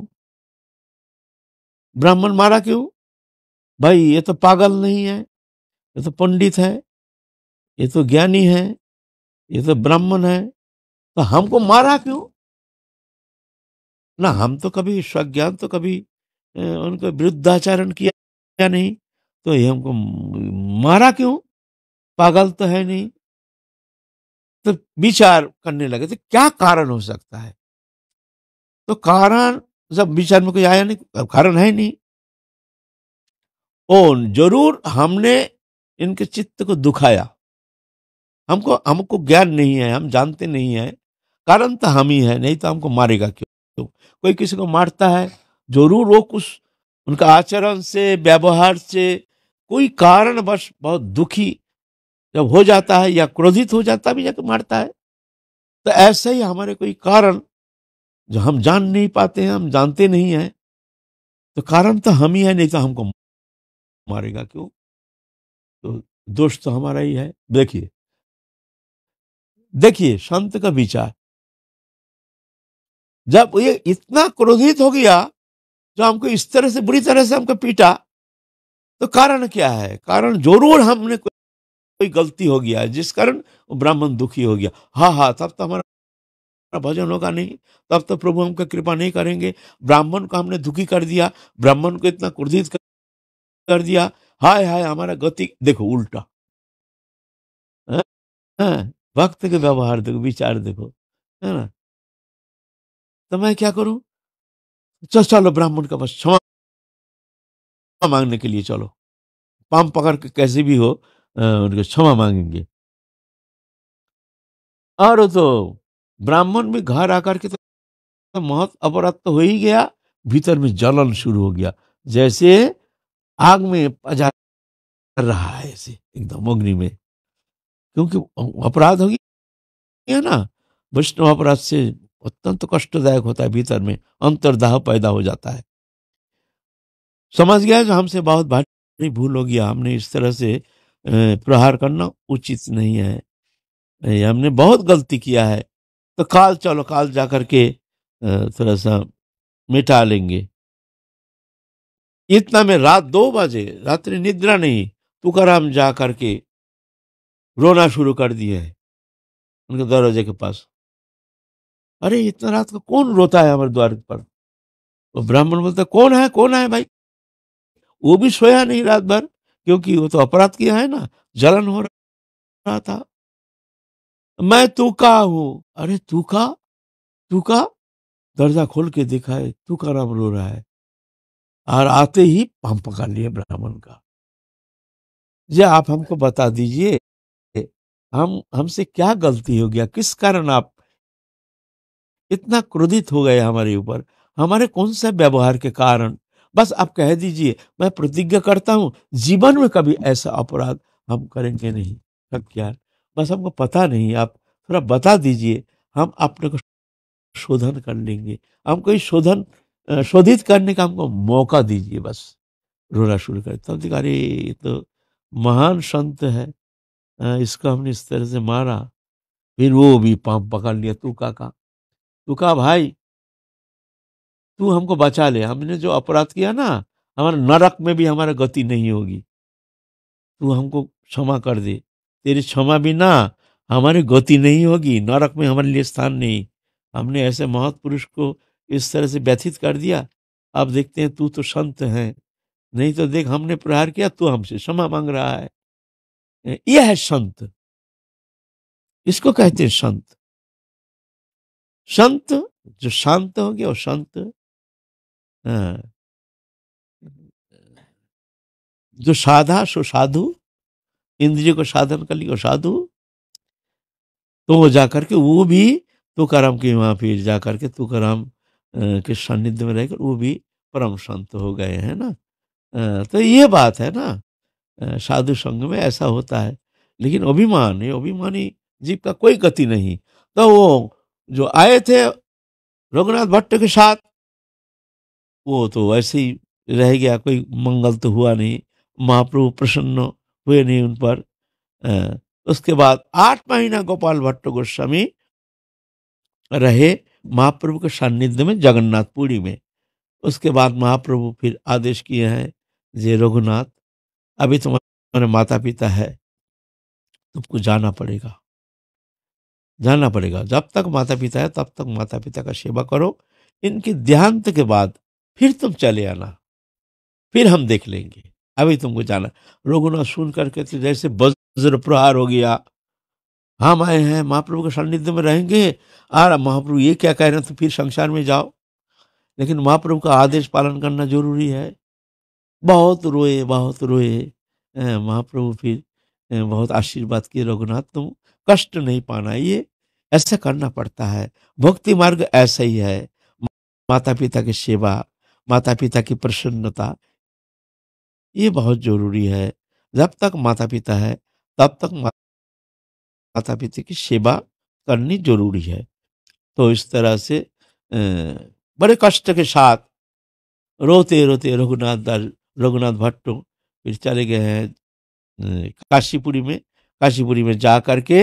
ब्राह्मण मारा क्यों भाई ये तो पागल नहीं है ये तो पंडित है ये तो ज्ञानी है ये तो ब्राह्मण है तो हमको मारा क्यों
ना हम तो कभी स्वज्ञान तो कभी उनको विरुद्धाचरण किया नहीं तो ये हमको मारा क्यों पागल तो है नहीं
तो विचार करने लगे थे तो क्या कारण हो सकता है तो कारण जब विचार में कोई आया नहीं अब कारण है नहीं
ओन जरूर हमने इनके चित्त को दुखाया हमको हमको ज्ञान नहीं है हम जानते नहीं है कारण तो हम ही है नहीं तो हमको मारेगा क्यों कोई किसी को मारता है जरूर वो कुछ उनका आचरण से व्यवहार से कोई कारण बस बहुत दुखी जब हो जाता है या क्रोधित हो जाता भी जाकर मारता है तो ऐसे ही हमारे कोई कारण जो हम जान नहीं पाते हैं हम जानते नहीं हैं तो कारण तो हम ही है नहीं तो हमको
मारेगा क्यों तो दोष तो हमारा ही है देखिए देखिए संत का विचार जब ये इतना क्रोधित हो गया जो हमको इस तरह से बुरी तरह से हमको पीटा
तो कारण क्या है कारण जरूर हमने कोई गलती हो गया जिस कारण ब्राह्मण दुखी हो गया हाँ हाँ तब तो हमारा भजन होगा नहीं तब तो प्रभु हमका कृपा नहीं करेंगे ब्राह्मण को हमने दुखी कर दिया ब्राह्मण को इतना क्रोधित कर
दिया हाय हाय हमारा गति देखो उल्टा हाँ, हाँ, वक्त के व्यवहार देखो विचार देखो है ना तो मैं क्या करूं चल चलो ब्राह्मण का बस क्षमा मांगने के लिए चलो पाम पकड़ के कैसे भी हो उनको क्षमा मांगेंगे और तो ब्राह्मण भी घर आकर के तो
महत अपराध तो हो ही गया भीतर में जलन शुरू हो गया जैसे आग में पजा रहा है ऐसे एकदम अग्नि में क्योंकि अपराध हो गया ना वैष्णव अपराध से अत्यंत कष्टदायक होता है भीतर में अंतर्दाह पैदा हो जाता है समझ गया जो हमसे बहुत भारी भूल हो गया हमने इस तरह से प्रहार करना उचित नहीं है हमने बहुत गलती किया है तो काल चलो काल जा करके थोड़ा सा मिटा लेंगे इतना में रात दो बजे रात्रि निद्रा नहीं तुकाराम जा करके रोना शुरू कर
दिए है उनके दरवाजे के पास अरे इतना रात को कौन रोता है हमारे द्वार पर वो ब्राह्मण बोलता कौन है कौन है भाई वो भी सोया नहीं रात भर क्योंकि वो तो अपराध किया है ना जलन हो रहा था मैं तू का हूं अरे तू का
दर्जा खोल के देखा है तू का नाम रो रहा है और आते ही हम पकड़ लिए ब्राह्मण का जे आप हमको बता दीजिए हम हमसे क्या गलती हो गया किस कारण आप इतना क्रोधित हो गए हमारे ऊपर हमारे कौन से व्यवहार के कारण बस आप कह दीजिए मैं प्रतिज्ञा करता हूँ जीवन में कभी ऐसा अपराध हम करेंगे नहीं यार बस हमको पता नहीं आप थोड़ा बता दीजिए हम अपने को शोधन कर लेंगे हमको कोई शोधन शोधित करने का हमको मौका दीजिए बस रोना शुरू कर तब देखा अरे ये तो महान संत है इसको हमने इस तरह से मारा फिर वो भी पाप पकड़ लिया तू का तू का भाई तू हमको बचा ले हमने जो अपराध किया ना हमारे नरक में भी हमारा गति नहीं होगी तू हमको क्षमा कर दे तेरी क्षमा भी ना हमारी गति नहीं होगी नरक में हमारे लिए स्थान नहीं हमने ऐसे महत को इस तरह से व्यथित कर दिया अब देखते हैं तू तो संत है नहीं तो देख हमने
प्रहार किया तू हमसे क्षमा मांग रहा है यह है संत इसको कहते हैं संत संत जो शांत हो गया और संत हाँ। जो साधा सो साधु, इंद्रियों को साधन कर लियो साधु।
तो वो जाकर के वो भी तुकाराम के वहां फिर जाकर के तुकाराम के सानिध्य में रहकर वो भी परम संत हो गए हैं ना। तो ये बात है ना साधु संघ में ऐसा होता है। लेकिन अभिमान ये अभिमानी जीव का कोई गति नहीं। तो वो जो आए थे रघुनाथ भट्ट के साथ वो तो वैसे ही रह गया कोई मंगल तो हुआ नहीं महाप्रभु प्रसन्न हुए नहीं उन पर उसके बाद आठ महीना गोपाल भट्ट गोस्वामी रहे महाप्रभु के सान्निध्य में जगन्नाथपुरी में उसके बाद महाप्रभु फिर आदेश किए हैं जे रघुनाथ अभी तुम्हारे माता पिता है तुमको जाना पड़ेगा जाना पड़ेगा जब तक माता पिता है तब तक माता पिता का सेवा करो इनके देहांत के बाद फिर तुम चले आना फिर हम देख लेंगे अभी तुमको जाना रघुनाथ सुन करके तो जैसे वज्र प्रहार हो गया हम आए हैं महाप्रभु के सानिध्य में रहेंगे और महाप्रभु ये क्या कह रहे हैं तो फिर संसार में जाओ लेकिन महाप्रभु का आदेश पालन करना जरूरी है बहुत रोए बहुत रोए महाप्रभु फिर बहुत आशीर्वाद किए रघुनाथ तुम कष्ट नहीं पाना ये ऐसा करना पड़ता है भक्ति मार्ग ऐसा ही है माता पिता की सेवा माता पिता की प्रसन्नता ये बहुत जरूरी है जब तक माता पिता है तब तक माता पिता की सेवा करनी जरूरी है तो इस तरह से बड़े कष्ट के साथ रोते रोते रघुनाथ दास रघुनाथ भट्टो फिर चले गए हैं काशीपुरी में काशीपुरी में जा करके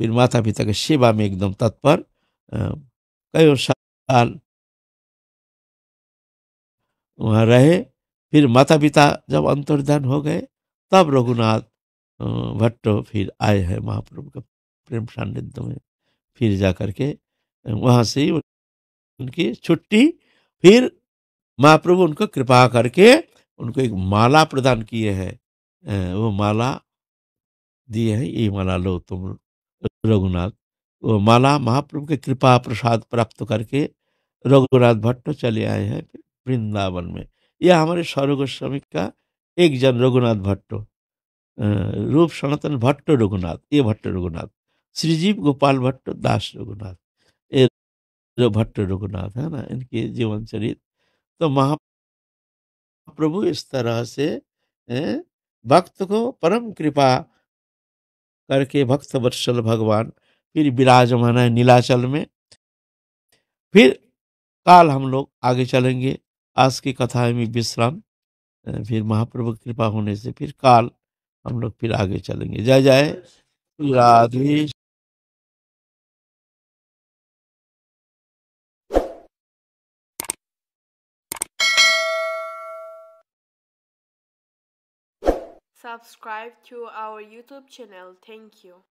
फिर माता पिता के सेवा में एकदम तत्पर कई साल वहाँ रहे फिर
माता पिता जब अंतर्धन हो गए तब रघुनाथ भट्ट फिर आए हैं महाप्रभु का प्रेम सान्निध्य में फिर जा करके वहाँ से उनकी छुट्टी फिर महाप्रभु उनको कृपा करके उनको एक माला प्रदान किए हैं वो माला दिए हैं ये माला लो तुम रघुनाथ वो माला महाप्रभु के कृपा प्रसाद प्राप्त करके रघुनाथ भट्ट चले आए हैं फिर वृंदावन में यह हमारे सौर गोस्वामी का एक जन रघुनाथ भट्ट रूप सनातन भट्ट रघुनाथ ये भट्ट रघुनाथ श्रीजीव गोपाल भट्ट दास रघुनाथ ये जो भट्ट रघुनाथ है ना इनके जीवन चरित तो
महाप्रभु
इस तरह से भक्त को परम कृपा करके भक्त वत्सल भगवान फिर विराजमान है नीलाचल में फिर काल हम लोग आगे चलेंगे आज की कथा में विश्राम
फिर महाप्रभु कृपा होने से फिर काल हम लोग फिर आगे चलेंगे जय जय Radhe Subscribe to our YouTube channel. Thank you.